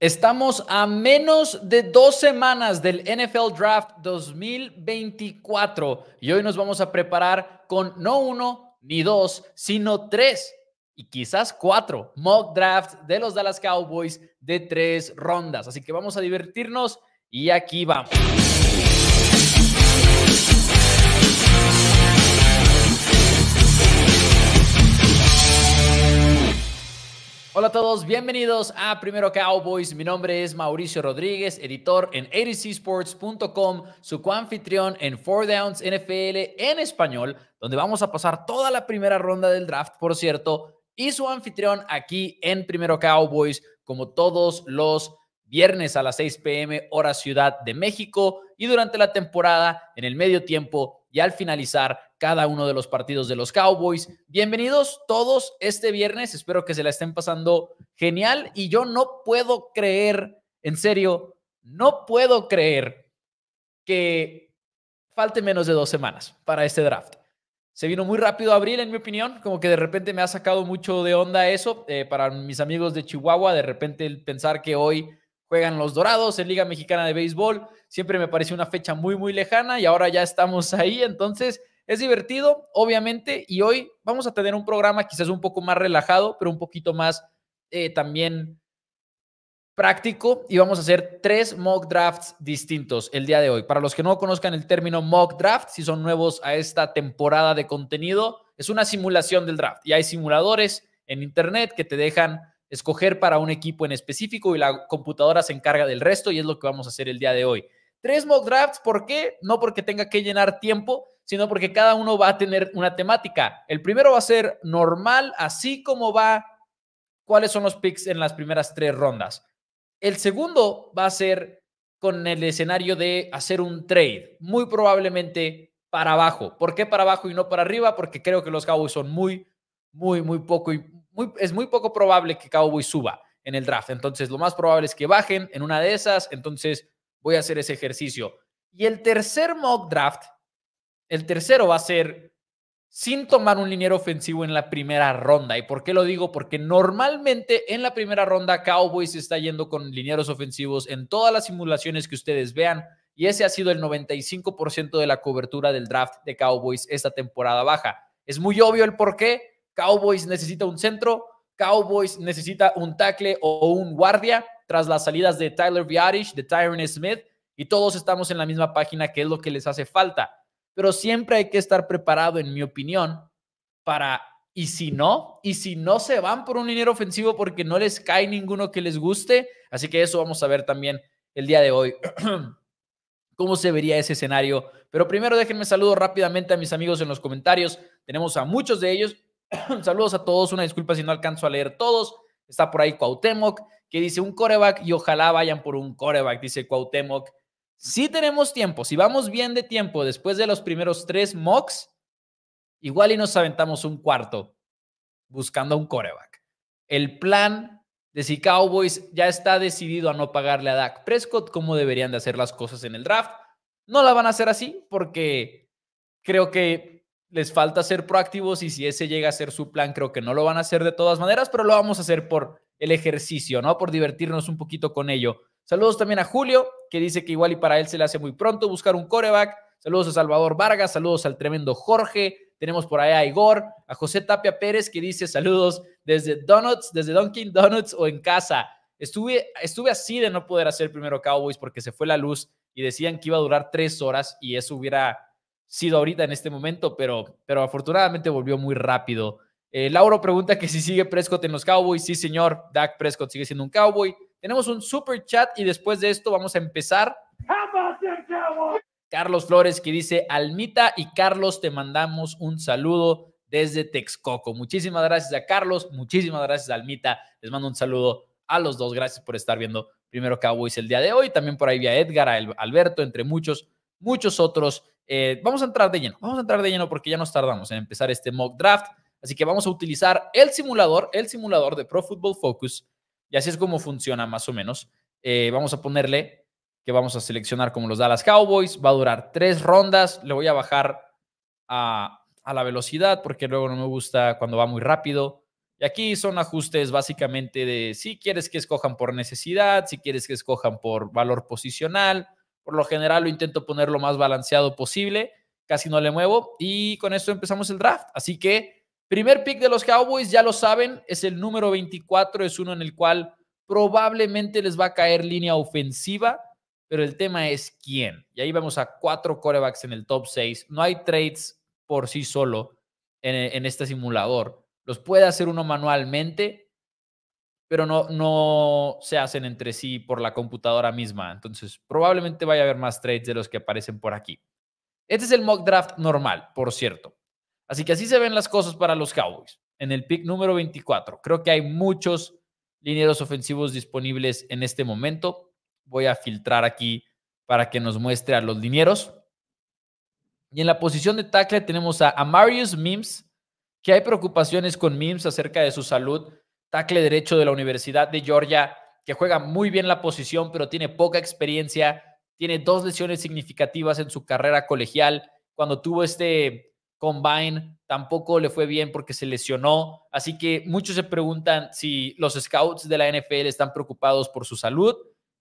Estamos a menos de dos semanas del NFL Draft 2024 y hoy nos vamos a preparar con no uno ni dos, sino tres y quizás cuatro mock drafts de los Dallas Cowboys de tres rondas. Así que vamos a divertirnos y aquí vamos. Hola a todos, bienvenidos a Primero Cowboys. Mi nombre es Mauricio Rodríguez, editor en ADCSports.com, su coanfitrión en Four Downs NFL en español, donde vamos a pasar toda la primera ronda del draft, por cierto, y su anfitrión aquí en Primero Cowboys, como todos los viernes a las 6 pm hora Ciudad de México y durante la temporada, en el medio tiempo y al finalizar cada uno de los partidos de los Cowboys. Bienvenidos todos este viernes, espero que se la estén pasando genial y yo no puedo creer, en serio, no puedo creer que falte menos de dos semanas para este draft. Se vino muy rápido abril, en mi opinión, como que de repente me ha sacado mucho de onda eso. Eh, para mis amigos de Chihuahua, de repente el pensar que hoy juegan los Dorados en Liga Mexicana de Béisbol, siempre me pareció una fecha muy, muy lejana y ahora ya estamos ahí. Entonces, es divertido, obviamente, y hoy vamos a tener un programa quizás un poco más relajado, pero un poquito más eh, también práctico y vamos a hacer tres mock drafts distintos el día de hoy. Para los que no conozcan el término mock draft, si son nuevos a esta temporada de contenido, es una simulación del draft y hay simuladores en internet que te dejan escoger para un equipo en específico y la computadora se encarga del resto y es lo que vamos a hacer el día de hoy. Tres mock drafts, ¿por qué? No porque tenga que llenar tiempo, sino porque cada uno va a tener una temática. El primero va a ser normal, así como va cuáles son los picks en las primeras tres rondas. El segundo va a ser con el escenario de hacer un trade, muy probablemente para abajo. ¿Por qué para abajo y no para arriba? Porque creo que los Cowboys son muy, muy, muy poco y es muy poco probable que Cowboys suba en el draft. Entonces, lo más probable es que bajen en una de esas. Entonces, voy a hacer ese ejercicio. Y el tercer mock draft el tercero va a ser sin tomar un liniero ofensivo en la primera ronda. ¿Y por qué lo digo? Porque normalmente en la primera ronda Cowboys está yendo con linieros ofensivos en todas las simulaciones que ustedes vean. Y ese ha sido el 95% de la cobertura del draft de Cowboys esta temporada baja. Es muy obvio el por qué. Cowboys necesita un centro, Cowboys necesita un tackle o un guardia tras las salidas de Tyler Viarish, de Tyron Smith, y todos estamos en la misma página que es lo que les hace falta pero siempre hay que estar preparado, en mi opinión, para, y si no, y si no se van por un dinero ofensivo porque no les cae ninguno que les guste, así que eso vamos a ver también el día de hoy. ¿Cómo se vería ese escenario? Pero primero déjenme saludo rápidamente a mis amigos en los comentarios. Tenemos a muchos de ellos. Saludos a todos. Una disculpa si no alcanzo a leer todos. Está por ahí Cuauhtémoc, que dice un coreback y ojalá vayan por un coreback, dice Cuauhtémoc. Si tenemos tiempo, si vamos bien de tiempo después de los primeros tres mocks, igual y nos aventamos un cuarto buscando un coreback. El plan de si Cowboys ya está decidido a no pagarle a Dak Prescott cómo deberían de hacer las cosas en el draft. No la van a hacer así porque creo que les falta ser proactivos y si ese llega a ser su plan, creo que no lo van a hacer de todas maneras, pero lo vamos a hacer por el ejercicio, ¿no? Por divertirnos un poquito con ello. Saludos también a Julio, que dice que igual y para él se le hace muy pronto buscar un coreback. Saludos a Salvador Vargas, saludos al tremendo Jorge. Tenemos por ahí a Igor, a José Tapia Pérez, que dice saludos desde Donuts, desde Dunkin' Donuts o en casa. Estuve, estuve así de no poder hacer primero Cowboys porque se fue la luz y decían que iba a durar tres horas y eso hubiera sido ahorita en este momento, pero, pero afortunadamente volvió muy rápido. Eh, Lauro pregunta que si sigue Prescott en los Cowboys. Sí, señor, Dak Prescott sigue siendo un Cowboy. Tenemos un super chat y después de esto vamos a empezar. Carlos Flores que dice, Almita y Carlos, te mandamos un saludo desde Texcoco. Muchísimas gracias a Carlos, muchísimas gracias a Almita. Les mando un saludo a los dos. Gracias por estar viendo primero Cowboys el día de hoy. También por ahí vía a Edgar, a Alberto, entre muchos, muchos otros. Eh, vamos a entrar de lleno, vamos a entrar de lleno porque ya nos tardamos en empezar este mock draft. Así que vamos a utilizar el simulador, el simulador de Pro Football Focus y así es como funciona más o menos. Eh, vamos a ponerle que vamos a seleccionar como los Dallas Cowboys. Va a durar tres rondas. Le voy a bajar a, a la velocidad porque luego no me gusta cuando va muy rápido. Y aquí son ajustes básicamente de si quieres que escojan por necesidad, si quieres que escojan por valor posicional. Por lo general lo intento poner lo más balanceado posible, casi no le muevo y con esto empezamos el draft. Así que Primer pick de los Cowboys, ya lo saben, es el número 24, es uno en el cual probablemente les va a caer línea ofensiva, pero el tema es quién. Y ahí vamos a cuatro corebacks en el top 6. No hay trades por sí solo en, este simulador. Los puede hacer uno manualmente, pero no, no se hacen entre sí por la computadora misma. Entonces, probablemente vaya a haber más trades de los que aparecen por aquí. Este es el mock draft normal, por cierto. Así que así se ven las cosas para los Cowboys en el pick número 24. Creo que hay muchos linieros ofensivos disponibles en este momento. Voy a filtrar aquí para que nos muestre a los linieros. Y en la posición de tackle tenemos a Marius Mims, que hay preocupaciones con Mims acerca de su salud. Tackle derecho de la Universidad de Georgia, que juega muy bien la posición, pero tiene poca experiencia. Tiene dos lesiones significativas en su carrera colegial. Cuando tuvo este combine tampoco le fue bien porque se lesionó. Así que muchos se preguntan si los scouts de la NFL están preocupados por su salud.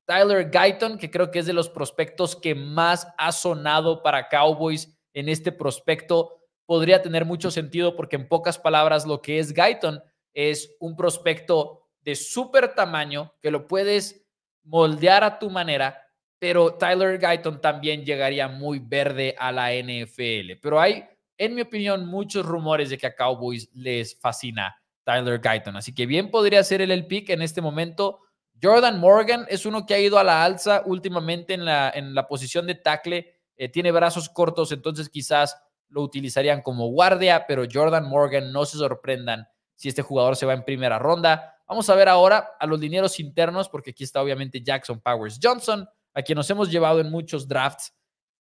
Tyler Guyton, que creo que es de los prospectos que más ha sonado para Cowboys en este prospecto, podría tener mucho sentido porque en pocas palabras lo que es Guyton es un prospecto de súper tamaño que lo puedes moldear a tu manera, pero Tyler Guyton también llegaría muy verde a la NFL. Pero hay en mi opinión, muchos rumores de que a Cowboys les fascina Tyler Guyton. Así que bien podría ser él el pick en este momento. Jordan Morgan es uno que ha ido a la alza últimamente en la, en la posición de tackle. Eh, tiene brazos cortos, entonces quizás lo utilizarían como guardia, pero Jordan Morgan, no se sorprendan si este jugador se va en primera ronda. Vamos a ver ahora a los dineros internos, porque aquí está obviamente Jackson Powers Johnson, a quien nos hemos llevado en muchos drafts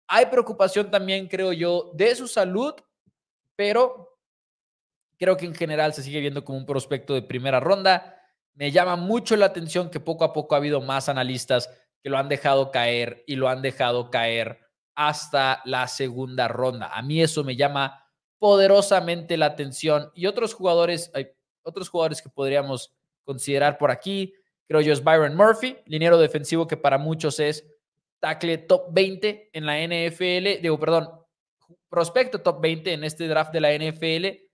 hay preocupación también, creo yo, de su salud, pero creo que en general se sigue viendo como un prospecto de primera ronda. Me llama mucho la atención que poco a poco ha habido más analistas que lo han dejado caer y lo han dejado caer hasta la segunda ronda. A mí eso me llama poderosamente la atención y otros jugadores, hay otros jugadores que podríamos considerar por aquí, creo yo es Byron Murphy, liniero defensivo que para muchos es tackle top 20 en la NFL, digo, perdón, prospecto top 20 en este draft de la NFL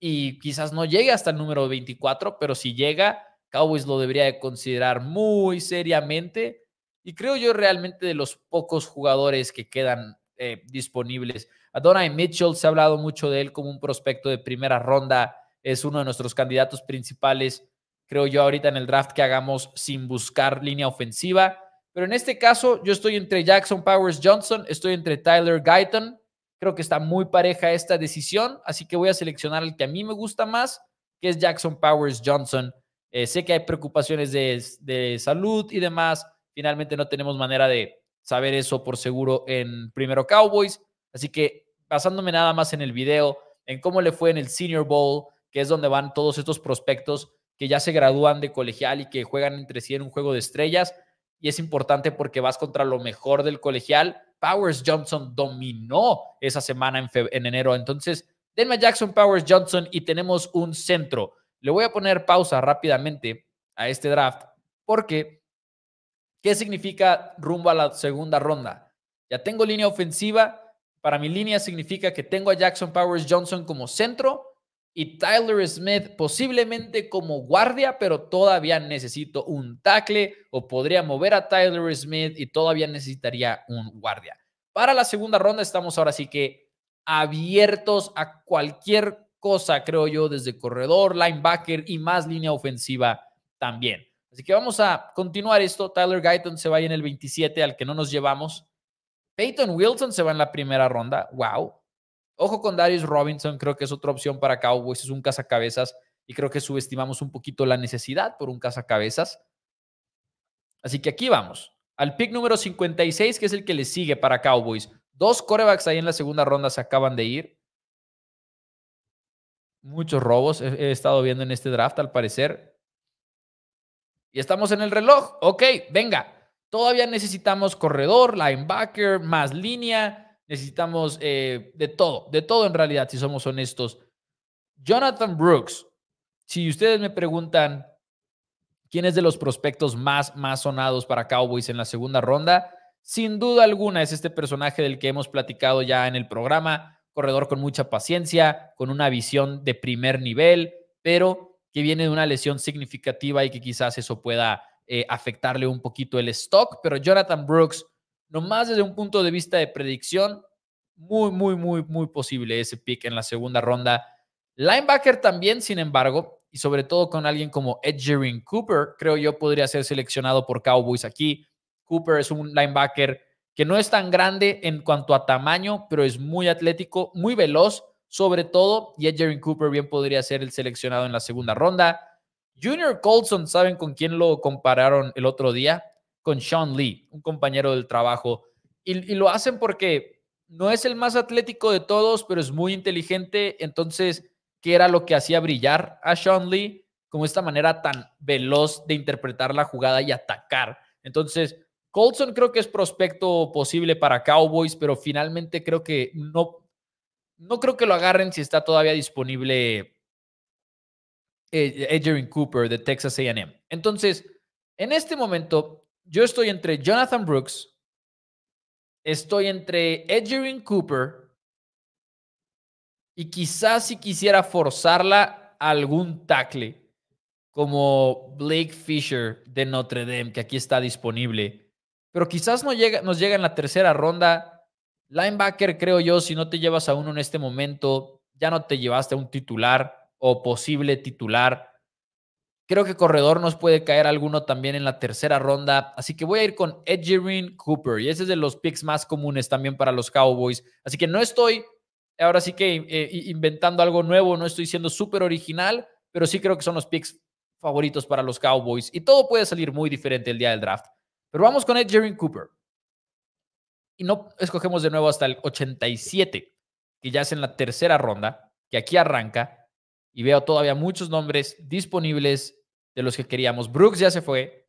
y quizás no llegue hasta el número 24, pero si llega, Cowboys lo debería de considerar muy seriamente y creo yo realmente de los pocos jugadores que quedan eh, disponibles. Adonai Mitchell, se ha hablado mucho de él como un prospecto de primera ronda, es uno de nuestros candidatos principales, creo yo, ahorita en el draft que hagamos sin buscar línea ofensiva. Pero en este caso, yo estoy entre Jackson Powers Johnson, estoy entre Tyler Guyton. Creo que está muy pareja esta decisión, así que voy a seleccionar el que a mí me gusta más, que es Jackson Powers Johnson. Eh, sé que hay preocupaciones de, de, salud y demás. Finalmente no tenemos manera de saber eso por seguro en primero Cowboys. Así que basándome nada más en el video, en cómo le fue en el Senior Bowl, que es donde van todos estos prospectos que ya se gradúan de colegial y que juegan entre sí en un juego de estrellas, y es importante porque vas contra lo mejor del colegial. Powers Johnson dominó esa semana en, enero. Entonces, denme a Jackson Powers Johnson y tenemos un centro. Le voy a poner pausa rápidamente a este draft porque ¿qué significa rumbo a la segunda ronda? Ya tengo línea ofensiva. Para mi línea significa que tengo a Jackson Powers Johnson como centro y Tyler Smith posiblemente como guardia, pero todavía necesito un tackle o podría mover a Tyler Smith y todavía necesitaría un guardia. Para la segunda ronda estamos ahora sí que abiertos a cualquier cosa, creo yo, desde corredor, linebacker y más línea ofensiva también. Así que vamos a continuar esto. Tyler Guyton se va en el 27, al que no nos llevamos. Peyton Wilson se va en la primera ronda. Wow. Ojo con Darius Robinson, creo que es otra opción para Cowboys, es un cazacabezas y creo que subestimamos un poquito la necesidad por un cazacabezas. Así que aquí vamos, al pick número 56, que es el que le sigue para Cowboys. Dos corebacks ahí en la segunda ronda se acaban de ir. Muchos robos he, estado viendo en este draft, al parecer. Y estamos en el reloj. Ok, venga. Todavía necesitamos corredor, linebacker, más línea necesitamos eh, de todo, de todo en realidad, si somos honestos. Jonathan Brooks, si ustedes me preguntan quién es de los prospectos más, más sonados para Cowboys en la segunda ronda, sin duda alguna es este personaje del que hemos platicado ya en el programa, corredor con mucha paciencia, con una visión de primer nivel, pero que viene de una lesión significativa y que quizás eso pueda eh, afectarle un poquito el stock, pero Jonathan Brooks más desde un punto de vista de predicción, muy, muy, muy, muy posible ese pick en la segunda ronda. Linebacker también, sin embargo, y sobre todo con alguien como Edgerin Cooper, creo yo podría ser seleccionado por Cowboys aquí. Cooper es un linebacker que no es tan grande en cuanto a tamaño, pero es muy atlético, muy veloz, sobre todo, y Edgerin Cooper bien podría ser el seleccionado en la segunda ronda. Junior Colson, ¿saben con quién lo compararon el otro día? con Sean Lee, un compañero del trabajo. Y, lo hacen porque no es el más atlético de todos, pero es muy inteligente. Entonces, ¿qué era lo que hacía brillar a Sean Lee? Como esta manera tan veloz de interpretar la jugada y atacar. Entonces, Colson creo que es prospecto posible para Cowboys, pero finalmente creo que no, no creo que lo agarren si está todavía disponible eh, Adrian Cooper de Texas AM. Entonces, en este momento, yo estoy entre Jonathan Brooks, estoy entre Edgerin Cooper y quizás si quisiera forzarla algún tackle como Blake Fisher de Notre Dame, que aquí está disponible. Pero quizás no llega, nos llega en la tercera ronda. Linebacker, creo yo, si no te llevas a uno en este momento, ya no te llevaste a un titular o posible titular. Creo que corredor nos puede caer alguno también en la tercera ronda, así que voy a ir con Edgerin Cooper y ese es de los picks más comunes también para los Cowboys. Así que no estoy ahora sí que eh, inventando algo nuevo, no estoy siendo súper original, pero sí creo que son los picks favoritos para los Cowboys y todo puede salir muy diferente el día del draft. Pero vamos con Edgerin Cooper. Y no escogemos de nuevo hasta el 87, que ya es en la tercera ronda, que aquí arranca y veo todavía muchos nombres disponibles de los que queríamos. Brooks ya se fue,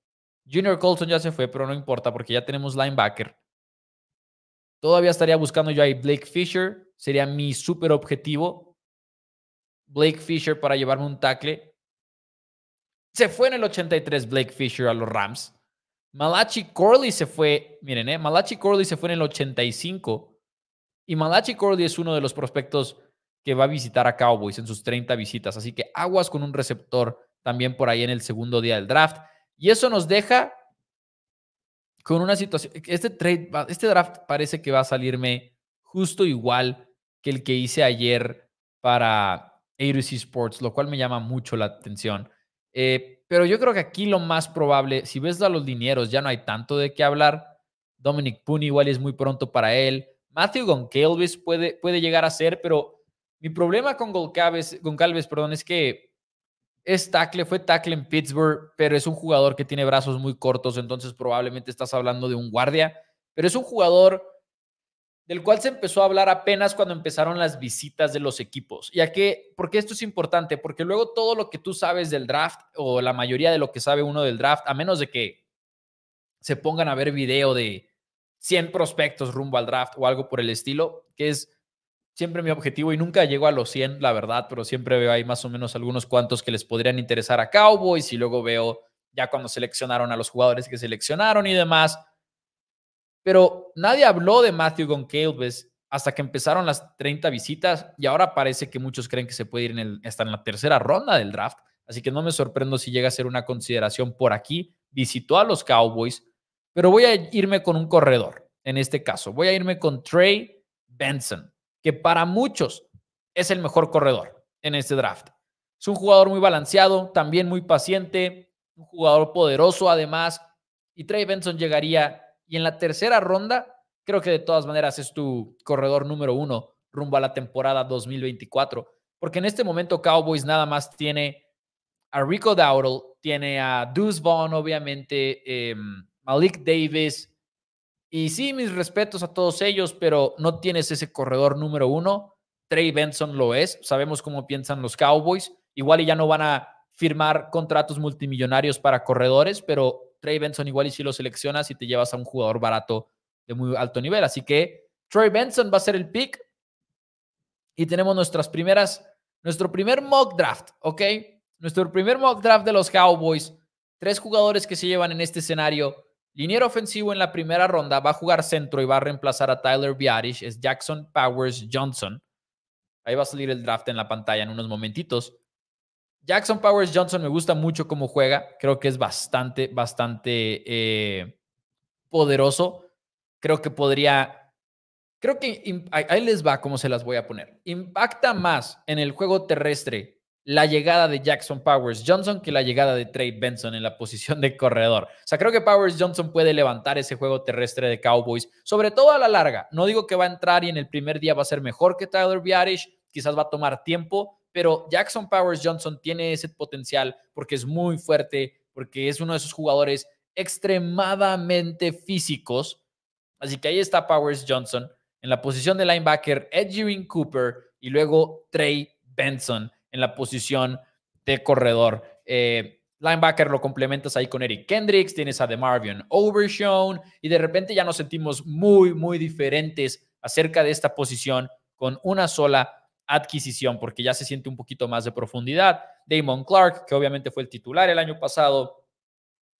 Junior Colson ya se fue, pero no importa porque ya tenemos linebacker. Todavía estaría buscando yo ahí Blake Fisher, sería mi super objetivo. Blake Fisher para llevarme un tackle. Se fue en el 83 Blake Fisher a los Rams. Malachi Corley se fue, miren, eh, Malachi Corley se fue en el 85. Y Malachi Corley es uno de los prospectos que va a visitar a Cowboys en sus 30 visitas. Así que aguas con un receptor también por ahí en el segundo día del draft. Y eso nos deja con una situación. Este, trade, este draft parece que va a salirme justo igual que el que hice ayer para ARC Sports, lo cual me llama mucho la atención. Eh, pero yo creo que aquí lo más probable, si ves a los dineros, ya no hay tanto de qué hablar. Dominic Pune igual es muy pronto para él. Matthew Goncalves puede, puede llegar a ser, pero mi problema con Goncalves, perdón, es que es tackle, fue tackle en Pittsburgh, pero es un jugador que tiene brazos muy cortos, entonces probablemente estás hablando de un guardia, pero es un jugador del cual se empezó a hablar apenas cuando empezaron las visitas de los equipos. Ya que, porque esto es importante, porque luego todo lo que tú sabes del draft o la mayoría de lo que sabe uno del draft, a menos de que se pongan a ver video de 100 prospectos rumbo al draft o algo por el estilo, que es siempre mi objetivo y nunca llego a los 100, la verdad, pero siempre veo ahí más o menos algunos cuantos que les podrían interesar a Cowboys y luego veo ya cuando seleccionaron a los jugadores que seleccionaron y demás. Pero nadie habló de Matthew Goncalves hasta que empezaron las 30 visitas y ahora parece que muchos creen que se puede ir en hasta en la tercera ronda del draft. Así que no me sorprendo si llega a ser una consideración por aquí. Visitó a los Cowboys, pero voy a irme con un corredor en este caso. Voy a irme con Trey Benson que para muchos es el mejor corredor en este draft. Es un jugador muy balanceado, también muy paciente, un jugador poderoso además. Y Trey Benson llegaría y en la tercera ronda, creo que de todas maneras es tu corredor número uno rumbo a la temporada 2024. Porque en este momento Cowboys nada más tiene a Rico Dowdle, tiene a Deuce Vaughn, obviamente, em, Malik Davis, y sí, mis respetos a todos ellos, pero no tienes ese corredor número uno. Trey Benson lo es. Sabemos cómo piensan los Cowboys. Igual y ya no van a firmar contratos multimillonarios para corredores, pero Trey Benson igual y si lo seleccionas y te llevas a un jugador barato de muy alto nivel. Así que Trey Benson va a ser el pick. Y tenemos nuestras primeras, nuestro primer mock draft, ¿ok? Nuestro primer mock draft de los Cowboys. Tres jugadores que se llevan en este escenario. Liniero ofensivo en la primera ronda va a jugar centro y va a reemplazar a Tyler Biarish, es Jackson Powers Johnson. Ahí va a salir el draft en la pantalla en unos momentitos. Jackson Powers Johnson me gusta mucho cómo juega. Creo que es bastante, bastante eh, poderoso. Creo que podría. Creo que ahí les va cómo se las voy a poner. Impacta más en el juego terrestre la llegada de Jackson Powers Johnson que la llegada de Trey Benson en la posición de corredor. O sea, creo que Powers Johnson puede levantar ese juego terrestre de Cowboys, sobre todo a la larga. No digo que va a entrar y en el primer día va a ser mejor que Tyler Biarish, quizás va a tomar tiempo, pero Jackson Powers Johnson tiene ese potencial porque es muy fuerte, porque es uno de esos jugadores extremadamente físicos. Así que ahí está Powers Johnson en la posición de linebacker, Edwin Cooper y luego Trey Benson en la posición de corredor. Eh, linebacker lo complementas ahí con Eric Kendricks, tienes a DeMarvion Overshone y de repente ya nos sentimos muy, muy diferentes acerca de esta posición con una sola adquisición porque ya se siente un poquito más de profundidad. Damon Clark, que obviamente fue el titular el año pasado,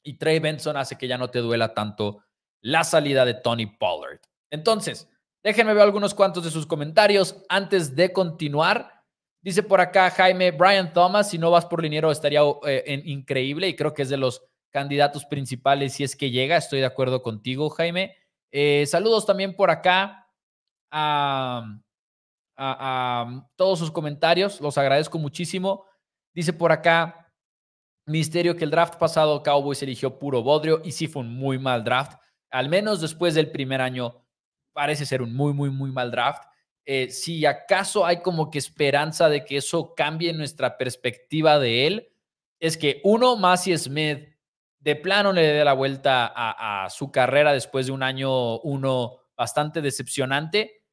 y Trey Benson hace que ya no te duela tanto la salida de Tony Pollard. Entonces, déjenme ver algunos cuantos de sus comentarios antes de continuar. Dice por acá Jaime, Brian Thomas, si no vas por liniero estaría eh, increíble y creo que es de los candidatos principales si es que llega. Estoy de acuerdo contigo, Jaime. Eh, saludos también por acá a, a, todos sus comentarios, los agradezco muchísimo. Dice por acá Misterio que el draft pasado Cowboys eligió puro bodrio y sí fue un muy mal draft, al menos después del primer año parece ser un muy, muy, muy mal draft. Eh, si acaso hay como que esperanza de que eso cambie nuestra perspectiva de él, es que uno, Massey Smith de plano le dé la vuelta a, su carrera después de un año uno bastante decepcionante.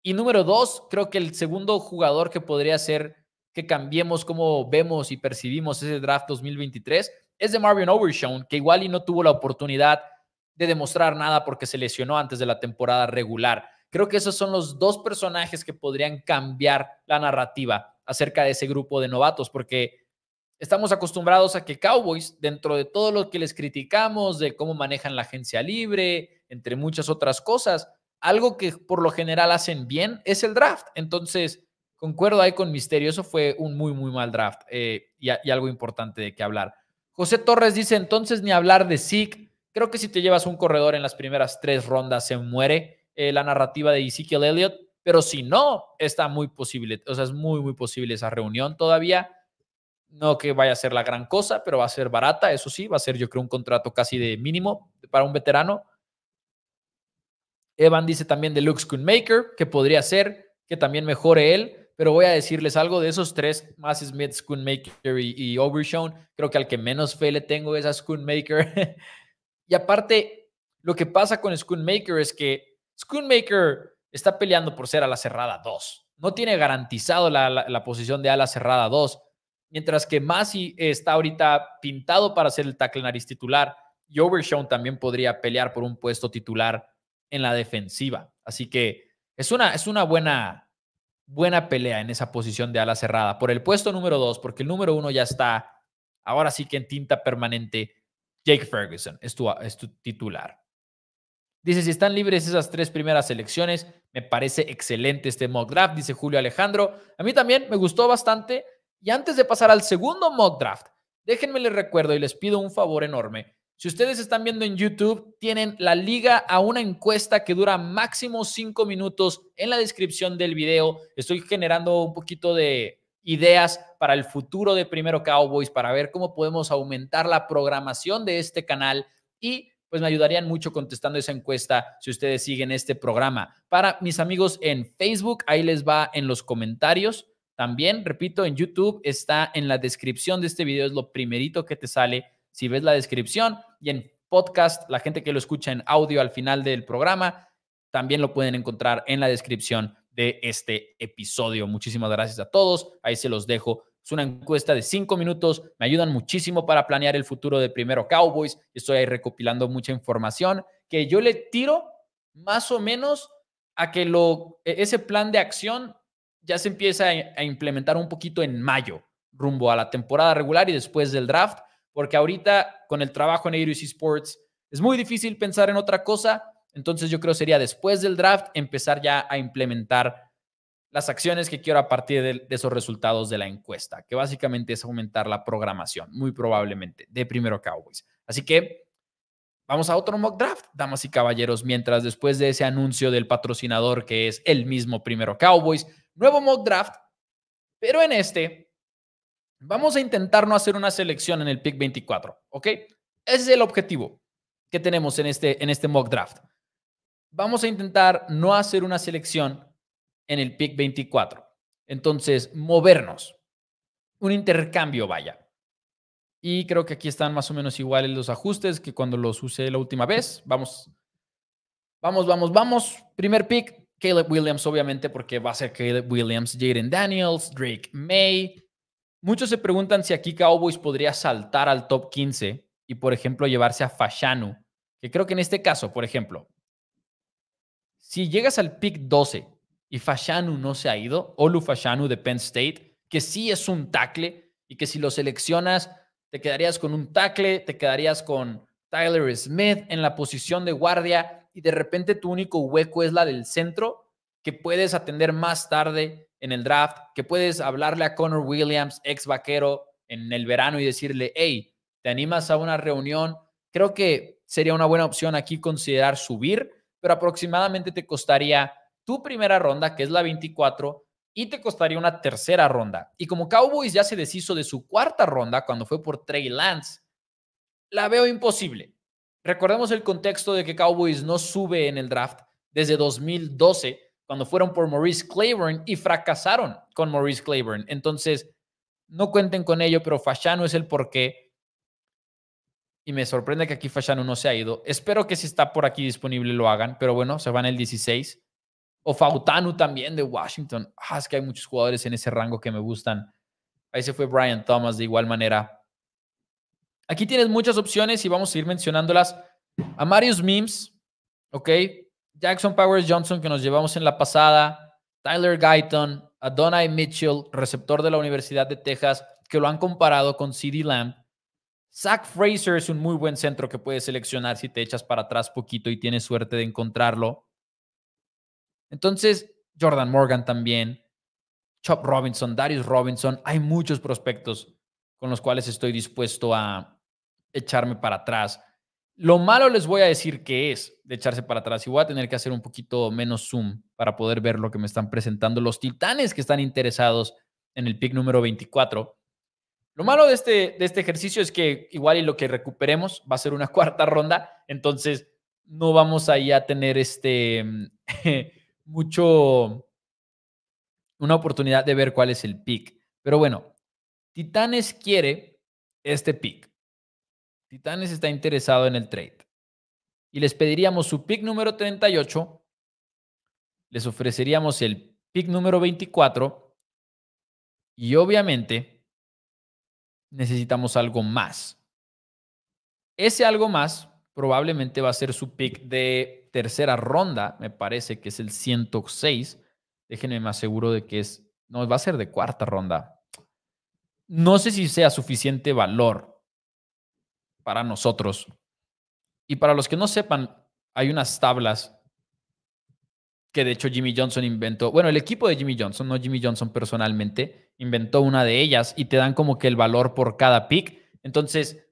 Y número dos, creo que el segundo jugador que podría ser que cambiemos cómo vemos y percibimos ese draft 2023 es de Marvin Overshawn, que igual y no tuvo la oportunidad de demostrar nada porque se lesionó antes de la temporada regular. Creo que esos son los dos personajes que podrían cambiar la narrativa acerca de ese grupo de novatos, porque estamos acostumbrados a que Cowboys, dentro de todo lo que les criticamos, de cómo manejan la agencia libre, entre muchas otras cosas, algo que por lo general hacen bien es el draft. Entonces, concuerdo ahí con Misterio, eso fue un muy, muy mal draft eh, y, algo importante de qué hablar. José Torres dice, entonces ni hablar de Zeke, creo que si te llevas un corredor en las primeras tres rondas se muere. Eh, la narrativa de Ezekiel Elliott, pero si no, está muy posible, o sea, es muy, muy posible esa reunión todavía. No que vaya a ser la gran cosa, pero va a ser barata, eso sí, va a ser yo creo un contrato casi de mínimo para un veterano. Evan dice también de Luke Schoonmaker, que podría ser que también mejore él, pero voy a decirles algo de esos tres, más Smith, Schoonmaker y, y creo que al que menos fe le tengo es a Schoonmaker. y aparte, lo que pasa con Schoonmaker es que Schoonmaker está peleando por ser ala cerrada 2. No tiene garantizado la, posición de ala cerrada 2, mientras que Masi está ahorita pintado para ser el tackle nariz titular y Overshawn también podría pelear por un puesto titular en la defensiva. Así que es una, es una buena, buena pelea en esa posición de ala cerrada por el puesto número 2, porque el número 1 ya está ahora sí que en tinta permanente. Jake Ferguson es tu, es tu titular. Dice, si están libres esas tres primeras selecciones, me parece excelente este mock draft, dice Julio Alejandro. A mí también me gustó bastante. Y antes de pasar al segundo mock draft, déjenme les recuerdo y les pido un favor enorme. Si ustedes están viendo en YouTube, tienen la liga a una encuesta que dura máximo cinco minutos en la descripción del video. Estoy generando un poquito de ideas para el futuro de Primero Cowboys, para ver cómo podemos aumentar la programación de este canal y pues me ayudarían mucho contestando esa encuesta si ustedes siguen este programa. Para mis amigos en Facebook, ahí les va en los comentarios. También, repito, en YouTube está en la descripción de este video, es lo primerito que te sale si ves la descripción. Y en podcast, la gente que lo escucha en audio al final del programa, también lo pueden encontrar en la descripción de este episodio. Muchísimas gracias a todos. Ahí se los dejo es una encuesta de cinco minutos. Me ayudan muchísimo para planear el futuro de Primero Cowboys. Estoy ahí recopilando mucha información que yo le tiro más o menos a que lo, e-, ese plan de acción ya se empieza a implementar un poquito en mayo, rumbo a la temporada regular y después del draft, porque ahorita con el trabajo en ADC Sports es muy difícil pensar en otra cosa. Entonces yo creo sería después del draft empezar ya a implementar las acciones que quiero a partir de, esos resultados de la encuesta, que básicamente es aumentar la programación, muy probablemente, de primero Cowboys. Así que vamos a otro mock draft, damas y caballeros, mientras después de ese anuncio del patrocinador que es el mismo primero Cowboys, nuevo mock draft, pero en este vamos a intentar no hacer una selección en el pick 24, ¿ok? Ese es el objetivo que tenemos en este, en este mock draft. Vamos a intentar no hacer una selección en el pick 24. Entonces, movernos, un intercambio, vaya. Y creo que aquí están más o menos iguales los ajustes que cuando los usé la última vez. Vamos, vamos, vamos, vamos. Primer pick, Caleb Williams, obviamente, porque va a ser Caleb Williams, Jaden Daniels, Drake May. Muchos se preguntan si aquí Cowboys podría saltar al top 15 y, por ejemplo, llevarse a Fashanu, que creo que en este caso, por ejemplo, si llegas al pick 12 y Fashanu no se ha ido, Olu Fashanu de Penn State, que sí es un tackle y que si lo seleccionas te quedarías con un tackle, te quedarías con Tyler Smith en la posición de guardia y de repente tu único hueco es la del centro que puedes atender más tarde en el draft, que puedes hablarle a Connor Williams, ex vaquero, en el verano y decirle, hey, ¿te animas a una reunión? Creo que sería una buena opción aquí considerar subir, pero aproximadamente te costaría tu primera ronda, que es la 24, y te costaría una tercera ronda. Y como Cowboys ya se deshizo de su cuarta ronda cuando fue por Trey Lance, la veo imposible. Recordemos el contexto de que Cowboys no sube en el draft desde 2012, cuando fueron por Maurice Claiborne y fracasaron con Maurice Claiborne. Entonces, no cuenten con ello, pero Fashano es el porqué. Y me sorprende que aquí Fashano no se ha ido. Espero que si está por aquí disponible lo hagan, pero bueno, se van el 16. O Fautanu también de Washington. Ah, es que hay muchos jugadores en ese rango que me gustan. Ahí se fue Brian Thomas de igual manera. Aquí tienes muchas opciones y vamos a ir mencionándolas. A Marius Mims, ¿ok? Jackson Powers Johnson que nos llevamos en la pasada. Tyler Guyton, Adonai Mitchell, receptor de la Universidad de Texas, que lo han comparado con CeeDee Lamb. Zach Fraser es un muy buen centro que puedes seleccionar si te echas para atrás poquito y tienes suerte de encontrarlo. Entonces, Jordan Morgan también, Chop Robinson, Darius Robinson, hay muchos prospectos con los cuales estoy dispuesto a echarme para atrás. Lo malo les voy a decir que es de echarse para atrás y voy a tener que hacer un poquito menos zoom para poder ver lo que me están presentando los titanes que están interesados en el pick número 24. Lo malo de este, de este ejercicio es que igual y lo que recuperemos va a ser una cuarta ronda, entonces no vamos ahí a tener este mucho, una oportunidad de ver cuál es el pick. Pero bueno, Titanes quiere este pick. Titanes está interesado en el trade. Y les pediríamos su pick número 38, les ofreceríamos el pick número 24 y obviamente necesitamos algo más. Ese algo más probablemente va a ser su pick de tercera ronda, me parece que es el 106. Déjenme más seguro de que es, no, va a ser de cuarta ronda. No sé si sea suficiente valor para nosotros. Y para los que no sepan, hay unas tablas que de hecho Jimmy Johnson inventó, bueno, el equipo de Jimmy Johnson, no Jimmy Johnson personalmente, inventó una de ellas y te dan como que el valor por cada pick. Entonces,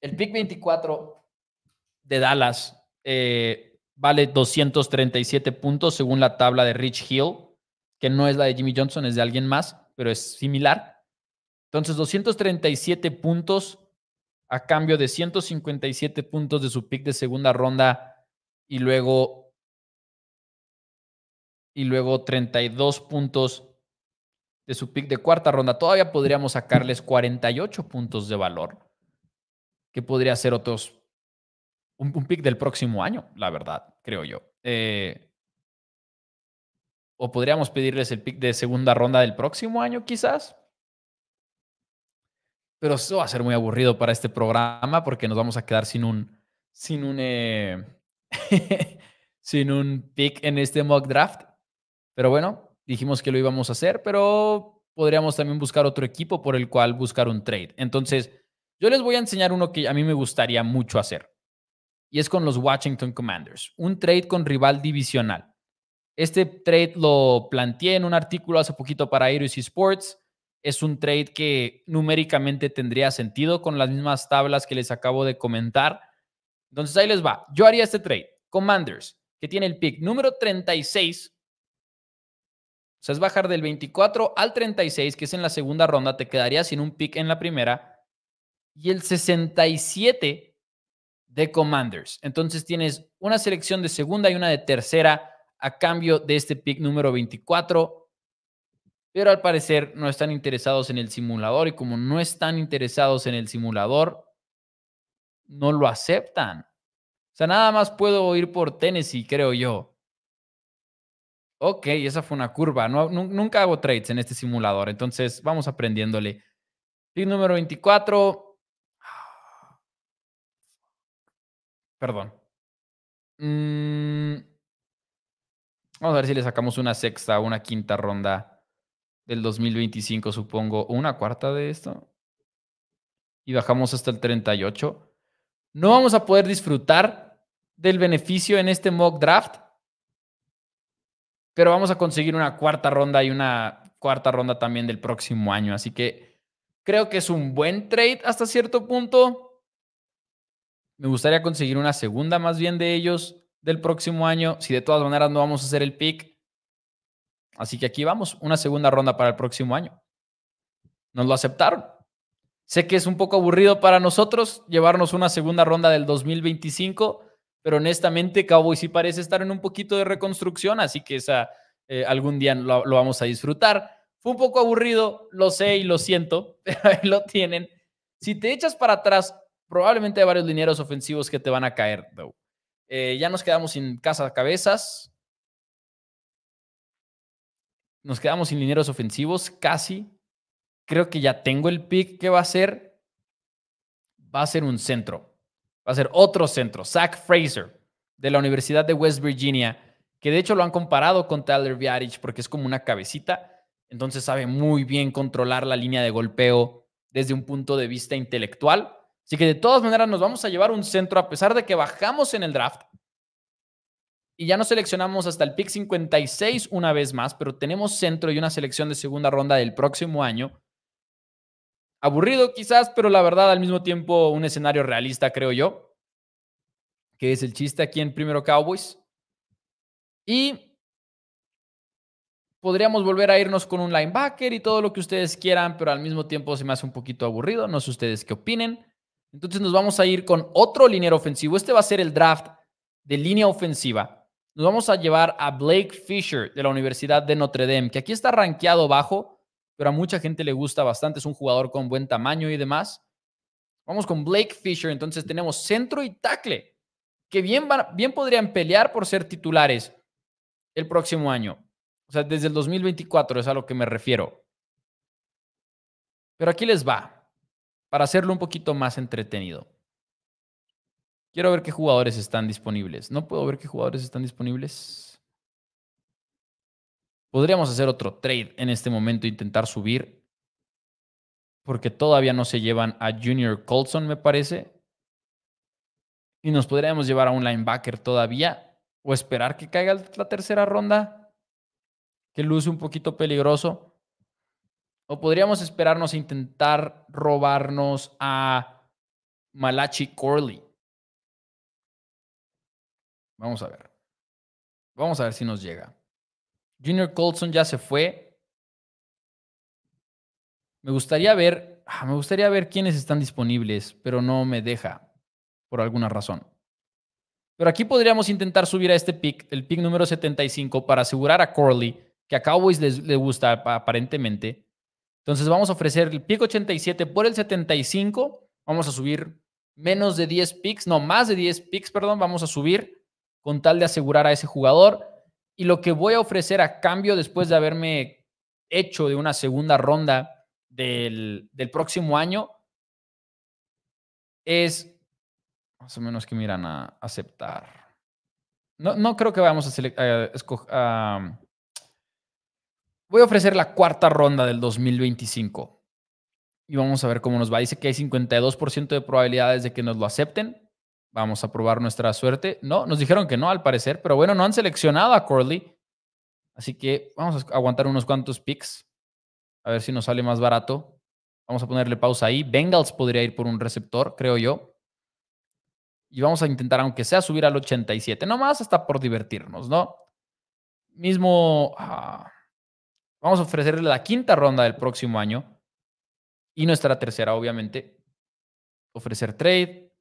el pick 24 de Dallas eh, vale 237 puntos según la tabla de Rich Hill, que no es la de Jimmy Johnson, es de alguien más, pero es similar. Entonces, 237 puntos a cambio de 157 puntos de su pick de segunda ronda y luego y luego 32 puntos de su pick de cuarta ronda. Todavía podríamos sacarles 48 puntos de valor, que podría ser otros un, pick del próximo año, la verdad, creo yo. Eh, o podríamos pedirles el pick de segunda ronda del próximo año, quizás. Pero eso va a ser muy aburrido para este programa porque nos vamos a quedar sin un. sin un. Eh, sin un pick en este mock draft. Pero bueno, dijimos que lo íbamos a hacer, pero podríamos también buscar otro equipo por el cual buscar un trade. Entonces, yo les voy a enseñar uno que a mí me gustaría mucho hacer y es con los Washington Commanders, un trade con rival divisional. Este trade lo planteé en un artículo hace poquito para Iris Sports. Es un trade que numéricamente tendría sentido con las mismas tablas que les acabo de comentar. Entonces ahí les va. Yo haría este trade. Commanders, que tiene el pick número 36. O sea, es bajar del 24 al 36, que es en la segunda ronda. Te quedaría sin un pick en la primera. Y el 67 de Commanders. Entonces tienes una selección de segunda y una de tercera a cambio de este pick número 24, pero al parecer no están interesados en el simulador y como no están interesados en el simulador, no lo aceptan. O sea, nada más puedo ir por Tennessee, creo yo. Ok, esa fue una curva. No, nunca hago trades en este simulador, entonces vamos aprendiéndole. Pick número 24, Perdón. Mm, vamos a ver si le sacamos una sexta o una quinta ronda del 2025, supongo, una cuarta de esto. Y bajamos hasta el 38. No vamos a poder disfrutar del beneficio en este mock draft, pero vamos a conseguir una cuarta ronda y una cuarta ronda también del próximo año. Así que creo que es un buen trade hasta cierto punto me gustaría conseguir una segunda más bien de ellos del próximo año, si de todas maneras no vamos a hacer el pick. Así que aquí vamos, una segunda ronda para el próximo año. Nos lo aceptaron. Sé que es un poco aburrido para nosotros llevarnos una segunda ronda del 2025, pero honestamente Cowboy sí parece estar en un poquito de reconstrucción, así que esa, eh, algún día lo, vamos a disfrutar. Fue un poco aburrido, lo sé y lo siento, pero ahí lo tienen. Si te echas para atrás probablemente hay varios linieros ofensivos que te van a caer, though. Eh, ya nos quedamos sin casa cabezas. Nos quedamos sin linieros ofensivos, casi. Creo que ya tengo el pick que va a ser. Va a ser un centro. Va a ser otro centro. Zach Fraser, de la Universidad de West Virginia, que de hecho lo han comparado con Tyler Viarich porque es como una cabecita. Entonces sabe muy bien controlar la línea de golpeo desde un punto de vista intelectual Así que de todas maneras nos vamos a llevar un centro a pesar de que bajamos en el draft. Y ya no seleccionamos hasta el pick 56 una vez más, pero tenemos centro y una selección de segunda ronda del próximo año. Aburrido quizás, pero la verdad al mismo tiempo un escenario realista, creo yo. Que es el chiste aquí en Primero Cowboys. Y podríamos volver a irnos con un linebacker y todo lo que ustedes quieran, pero al mismo tiempo se me hace un poquito aburrido. No sé ustedes qué opinen. Entonces nos vamos a ir con otro línea ofensivo. Este va a ser el draft de línea ofensiva. Nos vamos a llevar a Blake Fisher de la Universidad de Notre Dame, que aquí está rankeado bajo, pero a mucha gente le gusta bastante. Es un jugador con buen tamaño y demás. Vamos con Blake Fisher. Entonces tenemos centro y tackle, que bien, bien podrían pelear por ser titulares el próximo año. O sea, desde el 2024 es a lo que me refiero. Pero aquí les va para hacerlo un poquito más entretenido. Quiero ver qué jugadores están disponibles. No puedo ver qué jugadores están disponibles. Podríamos hacer otro trade en este momento, e intentar subir, porque todavía no se llevan a Junior Colson, me parece. Y nos podríamos llevar a un linebacker todavía, o esperar que caiga la tercera ronda, que luce un poquito peligroso. O podríamos esperarnos a intentar robarnos a Malachi Corley. Vamos a ver. Vamos a ver si nos llega. Junior Colson ya se fue. Me gustaría ver, ah, me gustaría ver quiénes están disponibles, pero no me deja por alguna razón. Pero aquí podríamos intentar subir a este pick, el pick número 75, para asegurar a Corley, que a Cowboys le gusta aparentemente, entonces vamos a ofrecer el pick 87 por el 75. Vamos a subir menos de 10 picks, no, más de 10 picks, perdón, vamos a subir con tal de asegurar a ese jugador. Y lo que voy a ofrecer a cambio después de haberme hecho de una segunda ronda del, próximo año es más o menos que miran a aceptar. No, creo que vamos a, escoger... a Voy a ofrecer la cuarta ronda del 2025 y vamos a ver cómo nos va. Dice que hay 52% de probabilidades de que nos lo acepten. Vamos a probar nuestra suerte. No, nos dijeron que no, al parecer, pero bueno, no han seleccionado a Curly. Así que vamos a aguantar unos cuantos picks. A ver si nos sale más barato. Vamos a ponerle pausa ahí. Bengals podría ir por un receptor, creo yo. Y vamos a intentar, aunque sea, subir al 87. Nomás hasta por divertirnos, ¿no? Mismo. Ah, Vamos a ofrecerle la quinta ronda del próximo año y nuestra tercera, obviamente. Ofrecer trade.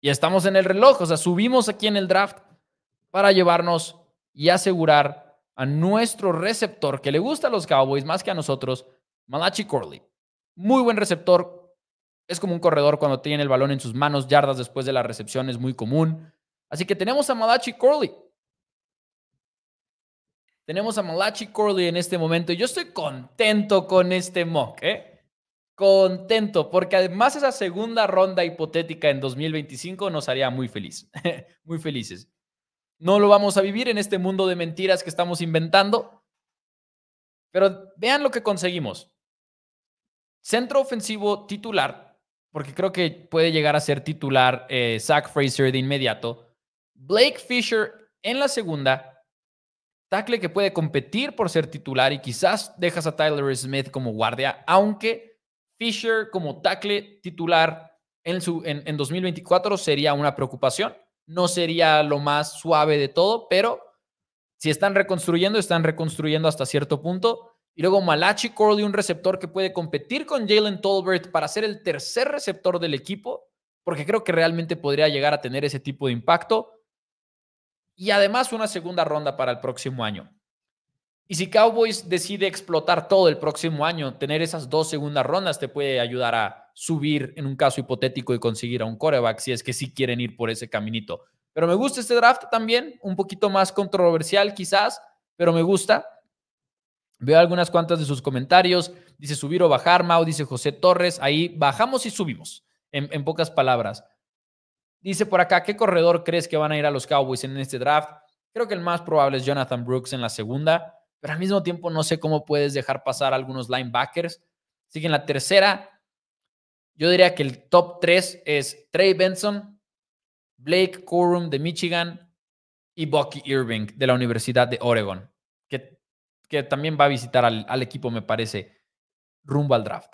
Y estamos en el reloj, o sea, subimos aquí en el draft para llevarnos y asegurar a nuestro receptor que le gusta a los Cowboys más que a nosotros, Malachi Corley. Muy buen receptor. Es como un corredor cuando tiene el balón en sus manos, yardas después de la recepción es muy común. Así que tenemos a Malachi Corley, tenemos a Malachi Corley en este momento y yo estoy contento con este mock, ¿eh? Contento, porque además esa segunda ronda hipotética en 2025 nos haría muy feliz, muy felices. No lo vamos a vivir en este mundo de mentiras que estamos inventando, pero vean lo que conseguimos. Centro ofensivo titular, porque creo que puede llegar a ser titular eh, Zach Fraser de inmediato. Blake Fisher en la segunda Tackle que puede competir por ser titular y quizás dejas a Tyler Smith como guardia, aunque Fisher como tackle titular en, su, en, 2024 sería una preocupación. No sería lo más suave de todo, pero si están reconstruyendo, están reconstruyendo hasta cierto punto. Y luego Malachi Corley, un receptor que puede competir con Jalen Tolbert para ser el tercer receptor del equipo, porque creo que realmente podría llegar a tener ese tipo de impacto y además una segunda ronda para el próximo año. Y si Cowboys decide explotar todo el próximo año, tener esas dos segundas rondas te puede ayudar a subir en un caso hipotético y conseguir a un coreback si es que sí quieren ir por ese caminito. Pero me gusta este draft también, un poquito más controversial quizás, pero me gusta. Veo algunas cuantas de sus comentarios. Dice subir o bajar, Mau, dice José Torres. Ahí bajamos y subimos, en, en pocas palabras. Dice por acá, ¿qué corredor crees que van a ir a los Cowboys en este draft? Creo que el más probable es Jonathan Brooks en la segunda, pero al mismo tiempo no sé cómo puedes dejar pasar a algunos linebackers. Así que en la tercera, yo diría que el top tres es Trey Benson, Blake Corum de Michigan y Bucky Irving de la Universidad de Oregon, que, que también va a visitar al, al equipo, me parece, rumbo al draft.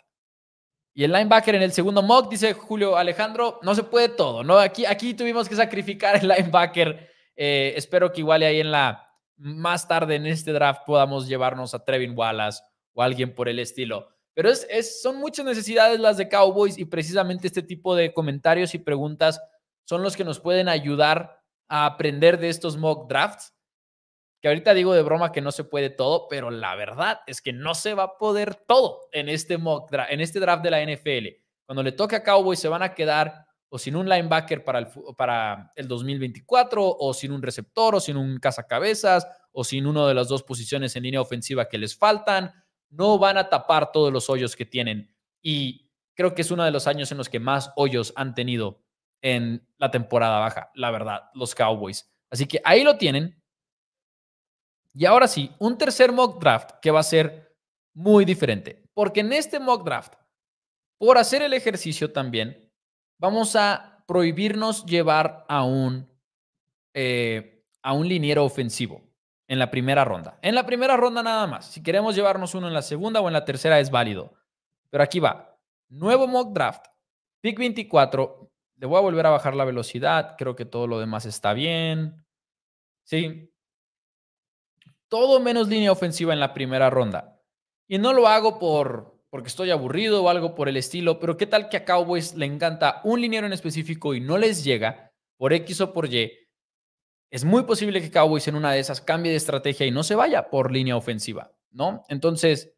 Y el linebacker en el segundo mock, dice Julio Alejandro, no se puede todo, ¿no? Aquí, aquí tuvimos que sacrificar el linebacker. Eh, espero que igual ahí en la más tarde en este draft podamos llevarnos a Trevin Wallace o alguien por el estilo. Pero es, es, son muchas necesidades las de Cowboys y precisamente este tipo de comentarios y preguntas son los que nos pueden ayudar a aprender de estos mock drafts que ahorita digo de broma que no se puede todo, pero la verdad es que no se va a poder todo en este draft, en este draft de la NFL. Cuando le toque a Cowboys se van a quedar o sin un linebacker para el, para el 2024, o sin un receptor, o sin un cazacabezas, o sin una de las dos posiciones en línea ofensiva que les faltan. No van a tapar todos los hoyos que tienen. Y creo que es uno de los años en los que más hoyos han tenido en la temporada baja, la verdad, los Cowboys. Así que ahí lo tienen. Y ahora sí, un tercer mock draft que va a ser muy diferente, porque en este mock draft, por hacer el ejercicio también, vamos a prohibirnos llevar a un, eh, a un liniero ofensivo en la primera ronda. En la primera ronda nada más. Si queremos llevarnos uno en la segunda o en la tercera es válido. Pero aquí va. Nuevo mock draft. Pick 24. Le voy a volver a bajar la velocidad. Creo que todo lo demás está bien. Sí, todo menos línea ofensiva en la primera ronda. Y no lo hago por porque estoy aburrido o algo por el estilo, pero qué tal que a Cowboys le encanta un liniero en específico y no les llega por X o por Y. Es muy posible que Cowboys en una de esas cambie de estrategia y no se vaya por línea ofensiva, ¿no? Entonces,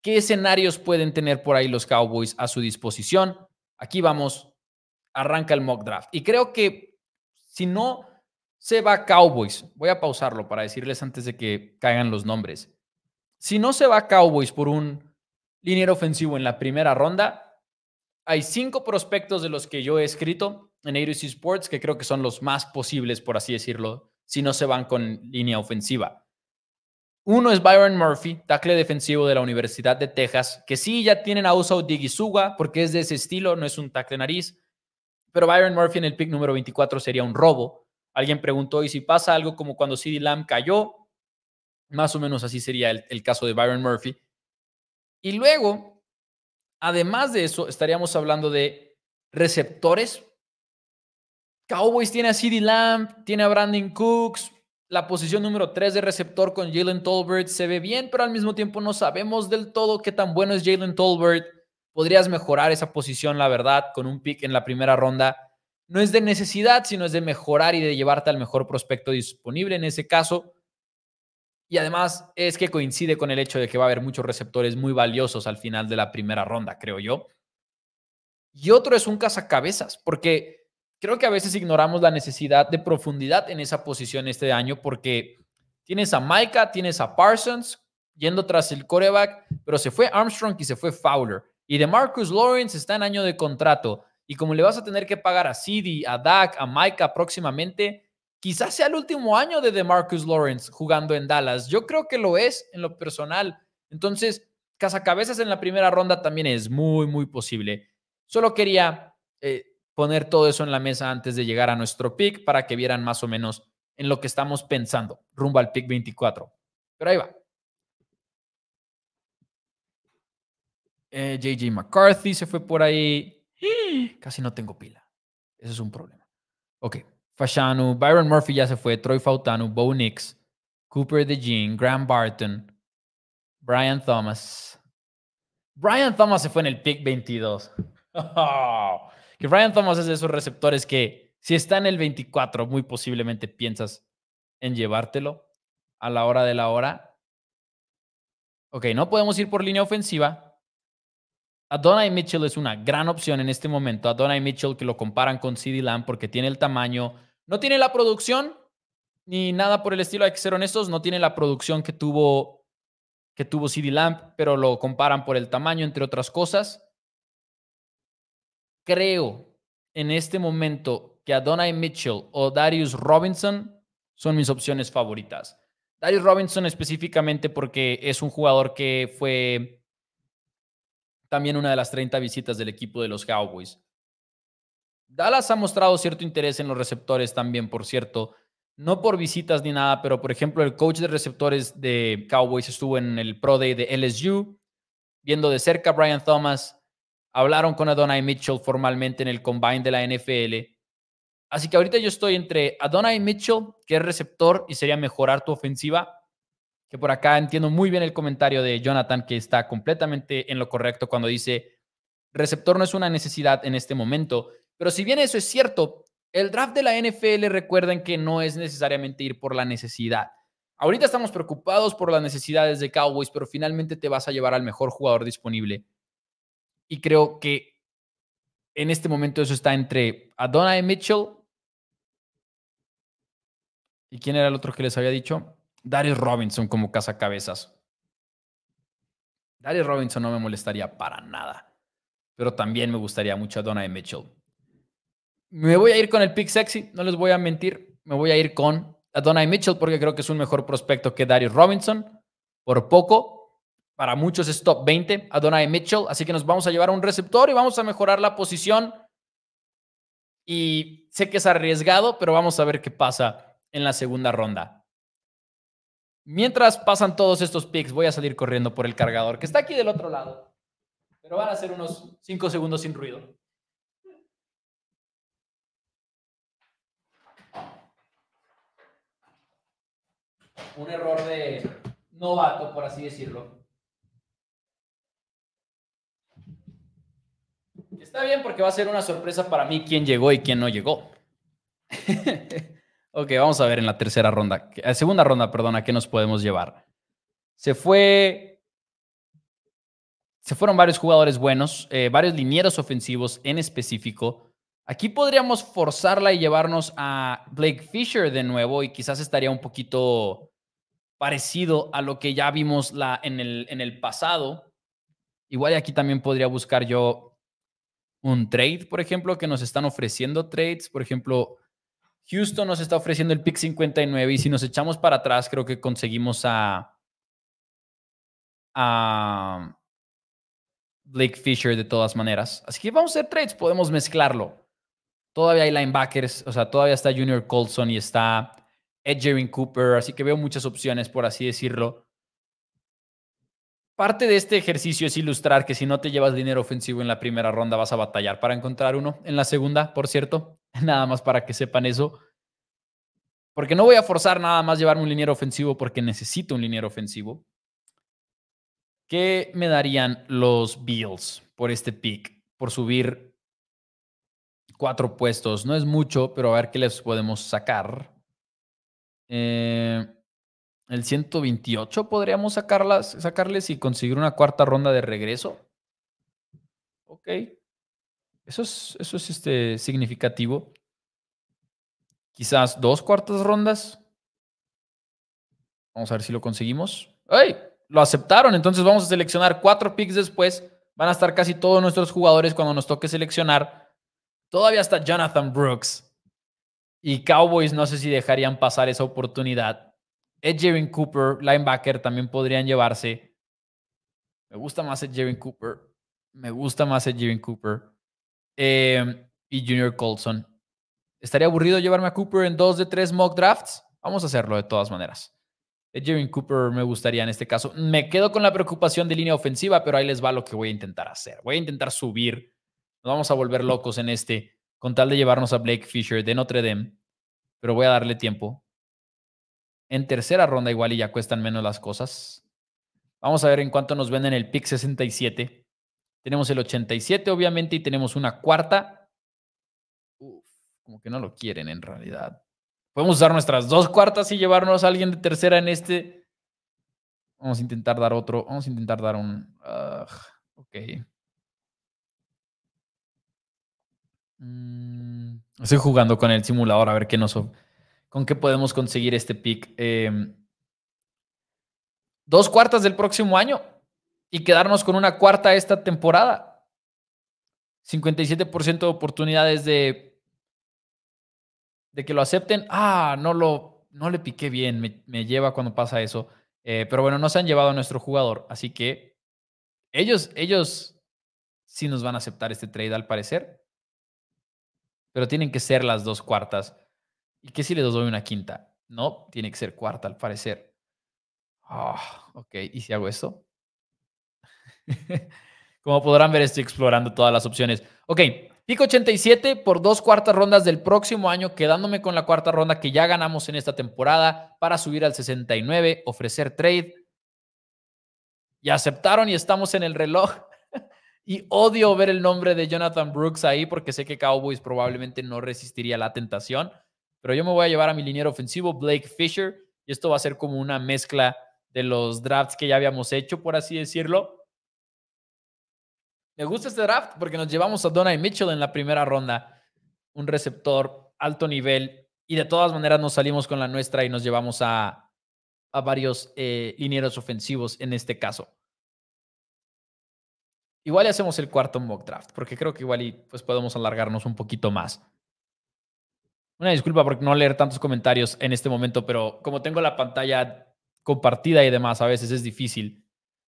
¿qué escenarios pueden tener por ahí los Cowboys a su disposición? Aquí vamos, arranca el mock draft. Y creo que si no se va Cowboys, voy a pausarlo para decirles antes de que caigan los nombres. Si no se va Cowboys por un liniero ofensivo en la primera ronda, hay cinco prospectos de los que yo he escrito en ADC Sports que creo que son los más posibles, por así decirlo, si no se van con línea ofensiva. Uno es Byron Murphy, tackle defensivo de la Universidad de Texas, que sí ya tienen a Usa Digisuga porque es de ese estilo, no es un tackle nariz, pero Byron Murphy en el pick número 24 sería un robo. Alguien preguntó, ¿y si pasa algo como cuando CD Lamb cayó? Más o menos así sería el, caso de Byron Murphy. Y luego, además de eso, estaríamos hablando de receptores. Cowboys tiene a CD Lamb, tiene a Brandon Cooks, la posición número 3 de receptor con Jalen Tolbert se ve bien, pero al mismo tiempo no sabemos del todo qué tan bueno es Jalen Tolbert. Podrías mejorar esa posición, la verdad, con un pick en la primera ronda no es de necesidad, sino es de mejorar y de llevarte al mejor prospecto disponible en ese caso. Y además es que coincide con el hecho de que va a haber muchos receptores muy valiosos al final de la primera ronda, creo yo. Y otro es un cazacabezas, porque creo que a veces ignoramos la necesidad de profundidad en esa posición este año, porque tienes a Micah, tienes a Parsons yendo tras el coreback, pero se fue Armstrong y se fue Fowler. Y de Marcus Lawrence está en año de contrato. Y como le vas a tener que pagar a CD, a Dak, a Micah próximamente, quizás sea el último año de DeMarcus Lawrence jugando en Dallas. Yo creo que lo es en lo personal. Entonces, cazacabezas en la primera ronda también es muy, muy posible. Solo quería eh, poner todo eso en la mesa antes de llegar a nuestro pick para que vieran más o menos en lo que estamos pensando rumbo al pick 24. Pero ahí va. JJ eh, McCarthy se fue por ahí. Casi no tengo pila. ese es un problema. Ok. Fashanu, Byron Murphy ya se fue, Troy Fautanu, Bo Nix, Cooper Jean, Graham Barton, Brian Thomas. Brian Thomas se fue en el pick 22. que Brian Thomas es de esos receptores que si está en el 24, muy posiblemente piensas en llevártelo a la hora de la hora. Ok, no podemos ir por línea ofensiva, Adonai Mitchell es una gran opción en este momento. Adonai Mitchell que lo comparan con CD Lamb porque tiene el tamaño, no tiene la producción ni nada por el estilo, hay que ser honestos, no tiene la producción que tuvo que tuvo CD pero lo comparan por el tamaño entre otras cosas. Creo en este momento que Adonai Mitchell o Darius Robinson son mis opciones favoritas. Darius Robinson específicamente porque es un jugador que fue también una de las 30 visitas del equipo de los Cowboys. Dallas ha mostrado cierto interés en los receptores también, por cierto, no por visitas ni nada, pero por ejemplo el coach de receptores de Cowboys estuvo en el Pro Day de LSU, viendo de cerca a Brian Thomas, hablaron con Adonai Mitchell formalmente en el combine de la NFL. Así que ahorita yo estoy entre Adonai Mitchell, que es receptor y sería mejorar tu ofensiva, que por acá entiendo muy bien el comentario de Jonathan, que está completamente en lo correcto cuando dice, receptor no es una necesidad en este momento. Pero si bien eso es cierto, el draft de la NFL recuerden que no es necesariamente ir por la necesidad. Ahorita estamos preocupados por las necesidades de Cowboys, pero finalmente te vas a llevar al mejor jugador disponible. Y creo que en este momento eso está entre Adonai Mitchell. ¿Y quién era el otro que les había dicho? Darius Robinson como cazacabezas. Darius Robinson no me molestaría para nada, pero también me gustaría mucho a y Mitchell. Me voy a ir con el pick sexy, no les voy a mentir, me voy a ir con a Mitchell porque creo que es un mejor prospecto que Darius Robinson, por poco, para muchos es top 20, y Mitchell. Así que nos vamos a llevar a un receptor y vamos a mejorar la posición. Y sé que es arriesgado, pero vamos a ver qué pasa en la segunda ronda. Mientras pasan todos estos picks, voy a salir corriendo por el cargador, que está aquí del otro lado. Pero van a ser unos 5 segundos sin ruido. Un error de novato, por así decirlo. Está bien porque va a ser una sorpresa para mí quién llegó y quién no llegó. Ok, vamos a ver en la tercera ronda, eh, segunda ronda, perdón, a qué nos podemos llevar. Se fue. Se fueron varios jugadores buenos, eh, varios linieros ofensivos en específico. Aquí podríamos forzarla y llevarnos a Blake Fisher de nuevo y quizás estaría un poquito parecido a lo que ya vimos la, en, el, en el pasado. Igual aquí también podría buscar yo un trade, por ejemplo, que nos están ofreciendo trades. Por ejemplo, Houston nos está ofreciendo el pick 59 y si nos echamos para atrás, creo que conseguimos a, Blake Fisher de todas maneras. Así que vamos a hacer trades, podemos mezclarlo. Todavía hay linebackers, o sea, todavía está Junior Colson y está Edgerin Cooper, así que veo muchas opciones, por así decirlo. Parte de este ejercicio es ilustrar que si no te llevas dinero ofensivo en la primera ronda vas a batallar para encontrar uno. En la segunda, por cierto, nada más para que sepan eso. Porque no voy a forzar nada más llevarme un dinero ofensivo porque necesito un dinero ofensivo. ¿Qué me darían los Bills por este pick? Por subir cuatro puestos. No es mucho, pero a ver qué les podemos sacar. Eh, el 128 podríamos sacarlas, sacarles y conseguir una cuarta ronda de regreso. Ok. Eso es, eso es este, significativo. Quizás dos cuartas rondas. Vamos a ver si lo conseguimos. ¡Ay! Lo aceptaron. Entonces vamos a seleccionar cuatro picks después. Van a estar casi todos nuestros jugadores cuando nos toque seleccionar. Todavía está Jonathan Brooks. Y Cowboys no sé si dejarían pasar esa oportunidad Ed Cooper, linebacker, también podrían llevarse. Me gusta más Ed Cooper. Me gusta más Ed Cooper. Em, y Junior Colson. ¿Estaría aburrido llevarme a Cooper en dos de tres mock drafts? Vamos a hacerlo de todas maneras. Jerry Cooper me gustaría en este caso. Me quedo con la preocupación de línea ofensiva, pero ahí les va lo que voy a intentar hacer. Voy a intentar subir. Nos vamos a volver locos en este, con tal de llevarnos a Blake Fisher de Notre Dame, pero voy a darle tiempo. En tercera ronda igual y ya cuestan menos las cosas. Vamos a ver en cuánto nos venden el pick 67. Tenemos el 87 obviamente y tenemos una cuarta. Uf, como que no lo quieren en realidad. Podemos usar nuestras dos cuartas y llevarnos a alguien de tercera en este. Vamos a intentar dar otro. Vamos a intentar dar un... Ah, ok. Mm, estoy jugando con el simulador a ver qué nos, con qué podemos conseguir este pick. Em, dos cuartas del próximo año y quedarnos con una cuarta esta temporada. 57% de oportunidades de, de que lo acepten. Ah, no, lo, no le piqué bien, me, lleva cuando pasa eso. Eh, pero bueno, no se han llevado a nuestro jugador, así que ellos, ellos sí nos van a aceptar este trade al parecer. Pero tienen que ser las dos cuartas ¿Y qué si les doy una quinta? No, tiene que ser cuarta al parecer. Ah, ok, ¿y si hago eso? Como podrán ver, estoy explorando todas las opciones. Ok, pico 87 por dos cuartas rondas del próximo año, quedándome con la cuarta ronda que ya ganamos en esta temporada para subir al 69, ofrecer trade. Y aceptaron y estamos en el reloj. y odio ver el nombre de Jonathan Brooks ahí porque sé que Cowboys probablemente no resistiría la tentación. Pero yo me voy a llevar a mi liniero ofensivo, Blake Fisher, y esto va a ser como una mezcla de los drafts que ya habíamos hecho, por así decirlo. Me gusta este draft porque nos llevamos a Donald Mitchell en la primera ronda, un receptor alto nivel, y de todas maneras nos salimos con la nuestra y nos llevamos a, varios eh, linieros ofensivos en este caso. Igual hacemos el cuarto mock draft, porque creo que igual y pues podemos alargarnos un poquito más. Una disculpa por no leer tantos comentarios en este momento, pero como tengo la pantalla compartida y demás, a veces es difícil.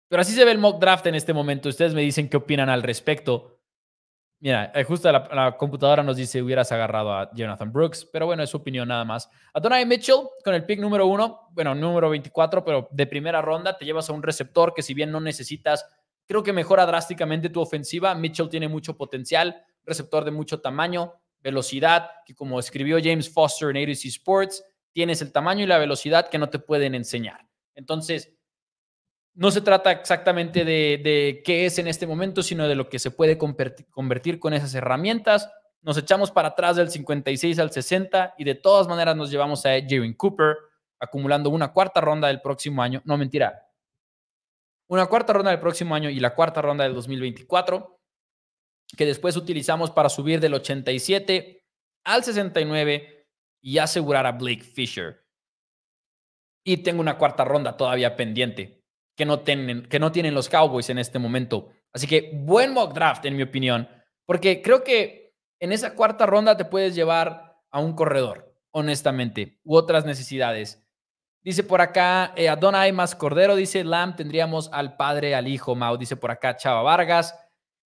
Pero así se ve el mock draft en este momento. Ustedes me dicen qué opinan al respecto. Mira, eh, justo la, computadora nos dice hubieras agarrado a Jonathan Brooks, pero bueno, es su opinión nada más. A Mitchell con el pick número uno, bueno, número 24, pero de primera ronda te llevas a un receptor que si bien no necesitas, creo que mejora drásticamente tu ofensiva. Mitchell tiene mucho potencial, receptor de mucho tamaño, velocidad, que como escribió James Foster en ADC Sports, tienes el tamaño y la velocidad que no te pueden enseñar. Entonces, no se trata exactamente de, de qué es en este momento, sino de lo que se puede convertir, con esas herramientas. Nos echamos para atrás del 56 al 60 y de todas maneras nos llevamos a Jerry Cooper, acumulando una cuarta ronda del próximo año. No, mentira. Una cuarta ronda del próximo año y la cuarta ronda del 2024 que después utilizamos para subir del 87 al 69 y asegurar a Blake Fisher. Y tengo una cuarta ronda todavía pendiente que no tienen, que no tienen los Cowboys en este momento. Así que buen mock draft, en mi opinión, porque creo que en esa cuarta ronda te puedes llevar a un corredor, honestamente, u otras necesidades. Dice por acá, eh, Adonai más Cordero, dice Lam, tendríamos al padre, al hijo, Mau, dice por acá Chava Vargas.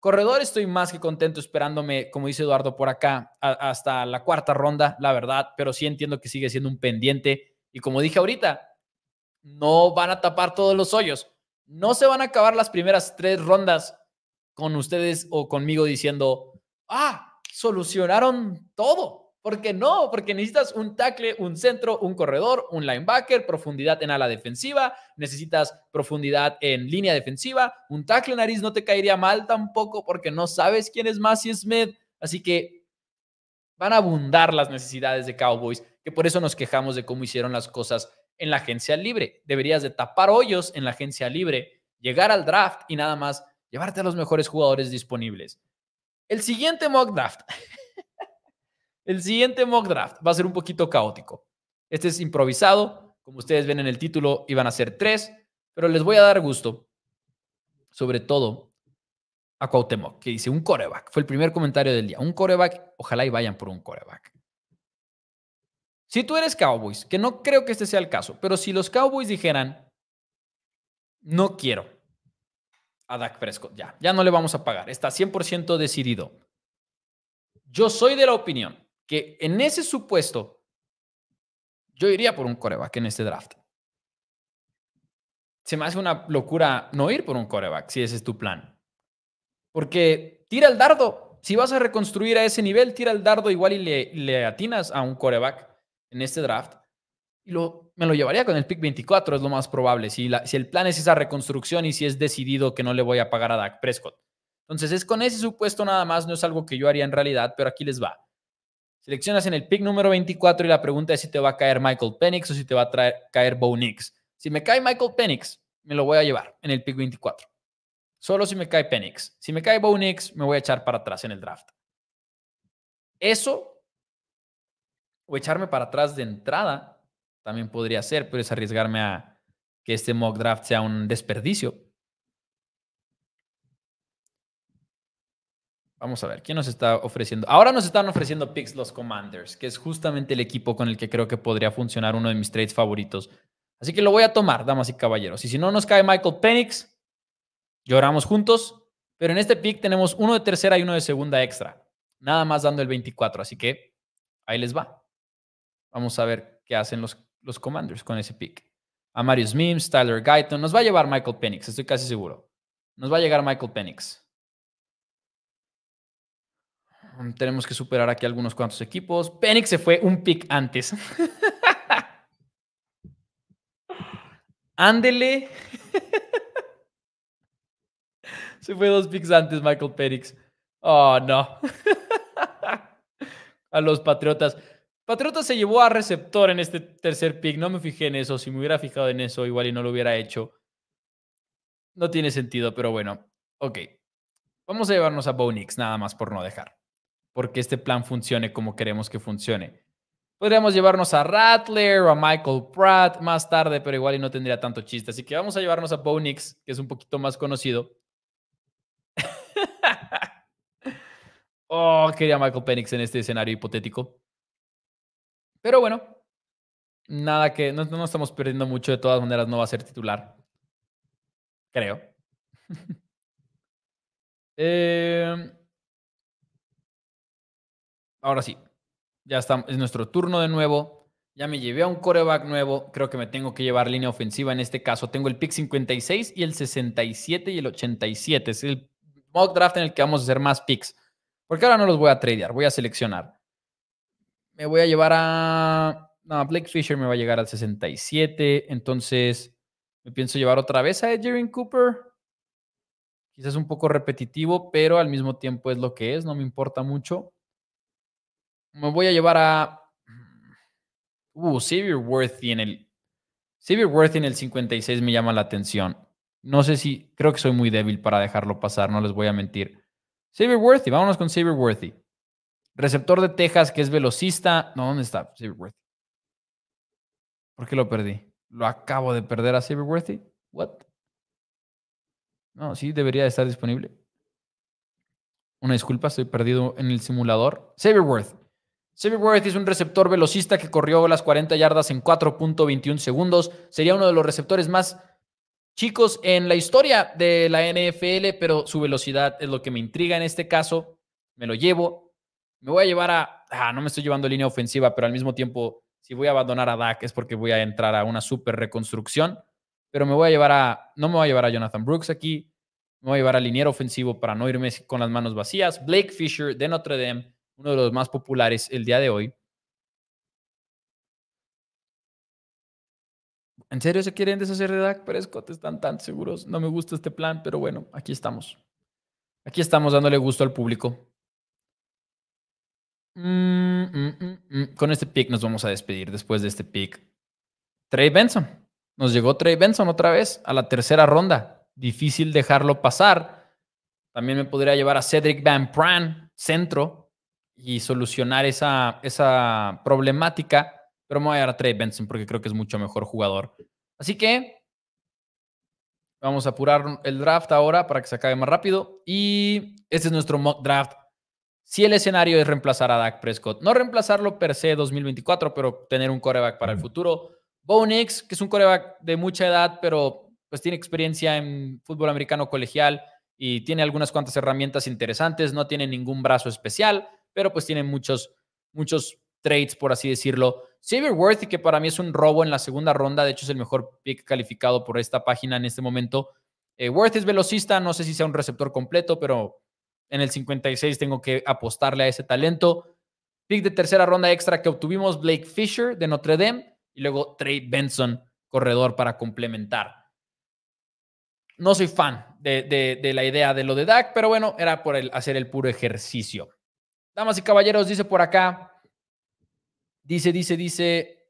Corredor, estoy más que contento esperándome, como dice Eduardo, por acá hasta la cuarta ronda, la verdad, pero sí entiendo que sigue siendo un pendiente. Y como dije ahorita, no van a tapar todos los hoyos. No se van a acabar las primeras tres rondas con ustedes o conmigo diciendo, ah, solucionaron todo. ¿Por qué no? Porque necesitas un tackle, un centro, un corredor, un linebacker, profundidad en ala defensiva, necesitas profundidad en línea defensiva, un tackle nariz no te caería mal tampoco porque no sabes quién es Massey Smith, así que van a abundar las necesidades de Cowboys, que por eso nos quejamos de cómo hicieron las cosas en la agencia libre. Deberías de tapar hoyos en la agencia libre, llegar al draft y nada más llevarte a los mejores jugadores disponibles. El siguiente mock draft El siguiente mock draft va a ser un poquito caótico. Este es improvisado, como ustedes ven en el título, iban a ser tres, pero les voy a dar gusto, sobre todo a Cuauhtémoc, que dice un coreback. Fue el primer comentario del día. Un coreback, ojalá y vayan por un coreback. Si tú eres Cowboys, que no creo que este sea el caso, pero si los Cowboys dijeran, no quiero a Dak Prescott, ya, ya no le vamos a pagar, está 100% decidido. Yo soy de la opinión que en ese supuesto, yo iría por un coreback en este draft. Se me hace una locura no ir por un coreback, si ese es tu plan. Porque tira el dardo. Si vas a reconstruir a ese nivel, tira el dardo igual y le, atinas a un coreback en este draft. Y lo, me lo llevaría con el pick 24, es lo más probable. Si, si el plan es esa reconstrucción y si es decidido que no le voy a pagar a Dak Prescott. Entonces, es con ese supuesto nada más, no es algo que yo haría en realidad, pero aquí les va. Seleccionas en el pick número 24 y la pregunta es si te va a caer Michael Penix o si te va a caer Bo Nix. Si me cae Michael Penix, me lo voy a llevar en el pick 24. Solo si me cae Penix. Si me cae Bo Nix, me voy a echar para atrás en el draft. Eso o echarme para atrás de entrada también podría ser, pero es arriesgarme a que este mock draft sea un desperdicio. Vamos a ver, ¿quién nos está ofreciendo? Ahora nos están ofreciendo picks los Commanders, que es justamente el equipo con el que creo que podría funcionar uno de mis trades favoritos. Así que lo voy a tomar, damas y caballeros. Y si no nos cae Michael Penix, lloramos juntos. Pero en este pick tenemos uno de tercera y uno de segunda extra. Nada más dando el 24. Así que ahí les va. Vamos a ver qué hacen los, los Commanders con ese pick. A Marius Mims, Tyler Guyton. Nos va a llevar Michael Penix, estoy casi seguro. Nos va a llegar Michael Penix. Mm, tenemos que superar aquí algunos cuantos equipos. Penix se fue un pick antes. Ándele. se fue dos picks antes Michael Penix. Oh, no. a los Patriotas. Patriotas se llevó a receptor en este tercer pick. No me fijé en eso. Si me hubiera fijado en eso, igual y no lo hubiera hecho. No tiene sentido, pero bueno. Ok. Vamos a llevarnos a Bonix, nada más por no dejar porque este plan funcione como queremos que funcione. Podríamos llevarnos a Rattler o a Michael Pratt más tarde, pero igual y no tendría tanto chiste. Así que vamos a llevarnos a Bo que es un poquito más conocido. oh, quería Michael Penix en este escenario hipotético. Pero bueno, nada que. No, no estamos perdiendo mucho. De todas maneras, no va a ser titular. Creo. eh ahora sí, ya está, es nuestro turno de nuevo. Ya me llevé a un coreback nuevo. Creo que me tengo que llevar línea ofensiva en este caso. Tengo el pick 56 y el 67 y el 87. Es el mock draft en el que vamos a hacer más picks. Porque ahora no los voy a tradear, voy a seleccionar. Me voy a llevar a. No, Blake Fisher me va a llegar al 67. Entonces, me pienso llevar otra vez a Edgerin Cooper. Quizás un poco repetitivo, pero al mismo tiempo es lo que es, no me importa mucho me voy a llevar a. Uh, Xavier Worthy en el. Xavier Worthy en el 56 me llama la atención. No sé si. Creo que soy muy débil para dejarlo pasar, no les voy a mentir. Xavier Worthy, vámonos con Xavier Worthy. Receptor de Texas que es velocista. No, ¿dónde está Xavier Worthy? ¿Por qué lo perdí? ¿Lo acabo de perder a Xavier Worthy? ¿What? No, sí, debería estar disponible. Una disculpa, estoy perdido en el simulador. Xavier Worthy. Xavier Worth es un receptor velocista que corrió las 40 yardas en 4.21 segundos. Sería uno de los receptores más chicos en la historia de la NFL, pero su velocidad es lo que me intriga en este caso. Me lo llevo. Me voy a llevar a... Ah, no me estoy llevando línea ofensiva, pero al mismo tiempo, si voy a abandonar a Dak es porque voy a entrar a una super reconstrucción. Pero me voy a llevar a... No me voy a llevar a Jonathan Brooks aquí. Me voy a llevar a liniero ofensivo para no irme con las manos vacías. Blake Fisher de Notre Dame uno de los más populares el día de hoy. ¿En serio se quieren deshacer de Dak Prescott? Están tan seguros. No me gusta este plan, pero bueno, aquí estamos. Aquí estamos dándole gusto al público. Mm, mm, mm, Con este pick nos vamos a despedir después de este pick. Trey Benson. Nos llegó Trey Benson otra vez a la tercera ronda. Difícil dejarlo pasar. También me podría llevar a Cedric Van Pran, centro, y solucionar esa, esa problemática, pero me voy a dar a Trey Benson porque creo que es mucho mejor jugador. Así que vamos a apurar el draft ahora para que se acabe más rápido. Y este es nuestro mock draft. Si el escenario es reemplazar a Dak Prescott, no reemplazarlo per se 2024, pero tener un coreback para el futuro. Bo que es un coreback de mucha edad, pero pues tiene experiencia en fútbol americano colegial y tiene algunas cuantas herramientas interesantes, no tiene ningún brazo especial, pero pues tiene muchos, muchos trades, por así decirlo. Xavier Worthy, que para mí es un robo en la segunda ronda, de hecho es el mejor pick calificado por esta página en este momento. Eh, Worth es velocista, no sé si sea un receptor completo, pero en el 56 tengo que apostarle a ese talento. Pick de tercera ronda extra que obtuvimos, Blake Fisher de Notre Dame y luego Trey Benson, corredor para complementar. No soy fan de, la idea de lo de Dak, pero bueno, era por hacer el puro ejercicio. Damas y caballeros, dice por acá, dice, dice, dice,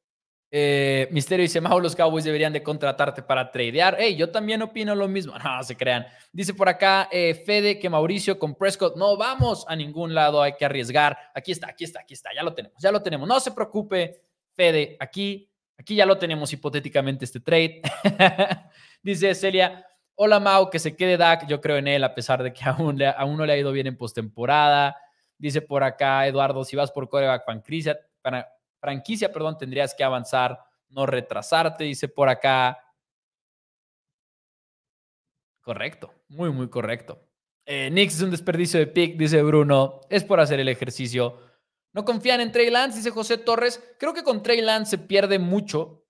eh, Misterio dice, Mau, los Cowboys deberían de contratarte para tradear. Hey, yo también opino lo mismo. No, se crean. Dice por acá eh, Fede que Mauricio con Prescott no vamos a ningún lado, hay que arriesgar. Aquí está, aquí está, aquí está, ya lo tenemos, ya lo tenemos. No se preocupe, Fede, aquí, aquí ya lo tenemos hipotéticamente este trade. dice Celia, hola Mau, que se quede Dak, yo creo en él a pesar de que aún, aún no le ha ido bien en postemporada. Dice por acá Eduardo, si vas por coreback franquicia, perdón, tendrías que avanzar, no retrasarte. Dice por acá. Correcto, muy, muy correcto. Eh, Nix es un desperdicio de pick, dice Bruno. Es por hacer el ejercicio. No confían en Trey Lance, dice José Torres. Creo que con Trey Lance se pierde mucho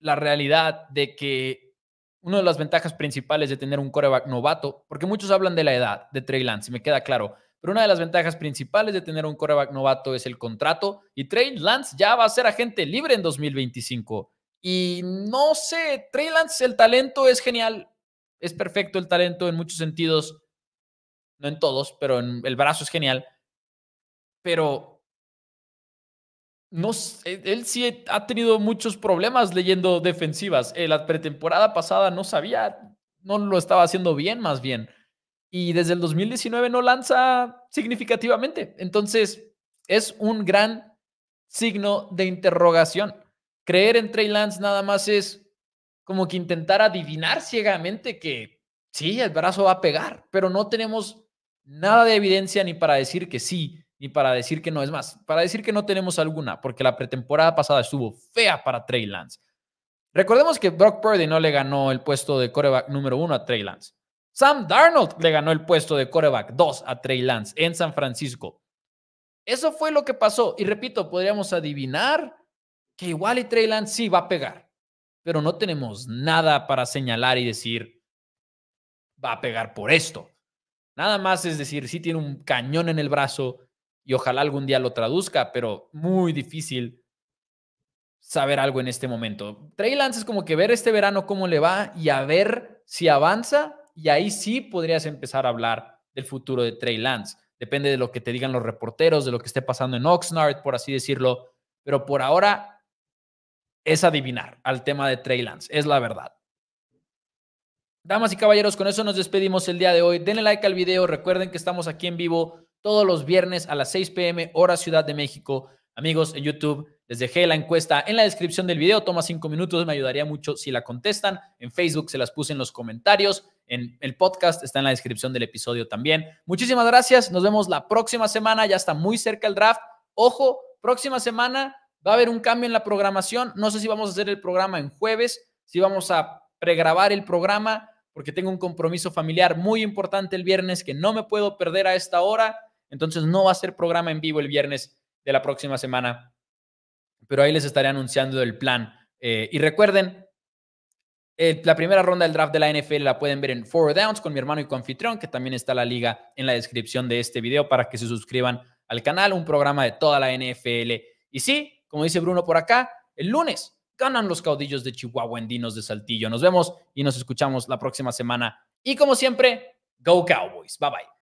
la realidad de que una de las ventajas principales de tener un coreback novato, porque muchos hablan de la edad de Trey Lance, y me queda claro. Pero una de las ventajas principales de tener un coreback novato es el contrato y Trey Lance ya va a ser agente libre en 2025. Y no sé, Trey Lance, el talento es genial, es perfecto el talento en muchos sentidos, no en todos, pero el brazo es genial. Pero no, e, él sí ha tenido muchos problemas leyendo defensivas. Eh, la pretemporada pasada no sabía, no lo estaba haciendo bien más bien y desde el 2019 no lanza significativamente. Entonces, es un gran signo de interrogación. Creer en Trey Lance nada más es como que intentar adivinar ciegamente que sí, el brazo va a pegar, pero no tenemos nada de evidencia ni para decir que sí, ni para decir que no. Es más, para decir que no tenemos alguna, porque la pretemporada pasada estuvo fea para Trey Lance. Recordemos que Brock Purdy no le ganó el puesto de coreback número uno a Trey Lance. Sam Darnold le ganó el puesto de coreback 2 a Trey Lance en San Francisco. Eso fue lo que pasó. Y repito, podríamos adivinar que igual y Trey Lance sí va a pegar, pero no tenemos nada para señalar y decir, va a pegar por esto. Nada más es decir, sí tiene un cañón en el brazo y ojalá algún día lo traduzca, pero muy difícil saber algo en este momento. Trey Lance es como que ver este verano cómo le va y a ver si avanza y ahí sí podrías empezar a hablar del futuro de Trey Lance. Depende de lo que te digan los reporteros, de lo que esté pasando en Oxnard, por así decirlo. Pero por ahora es adivinar al tema de Trey Lance, es la verdad. Damas y caballeros, con eso nos despedimos el día de hoy. Denle like al video, recuerden que estamos aquí en vivo todos los viernes a las 6 pm hora Ciudad de México. Amigos, en YouTube les dejé la encuesta en la descripción del video, toma cinco minutos, me ayudaría mucho si la contestan. En Facebook se las puse en los comentarios en el podcast, está en la descripción del episodio también. Muchísimas gracias, nos vemos la próxima semana, ya está muy cerca el draft. Ojo, próxima semana va a haber un cambio en la programación, no sé si vamos a hacer el programa en jueves, si vamos a pregrabar el programa, porque tengo un compromiso familiar muy importante el viernes que no me puedo perder a esta hora, entonces no va a ser programa en vivo el viernes de la próxima semana, pero ahí les estaré anunciando el plan. Eh, y recuerden, eh, la primera ronda del draft de la NFL la pueden ver en Four Downs con mi hermano y confitrión, que también está la liga en la descripción de este video para que se suscriban al canal, un programa de toda la NFL. Y sí, como dice Bruno por acá, el lunes ganan los caudillos de Chihuahua en Dinos de Saltillo. Nos vemos y nos escuchamos la próxima semana. Y como siempre, Go Cowboys. Bye bye.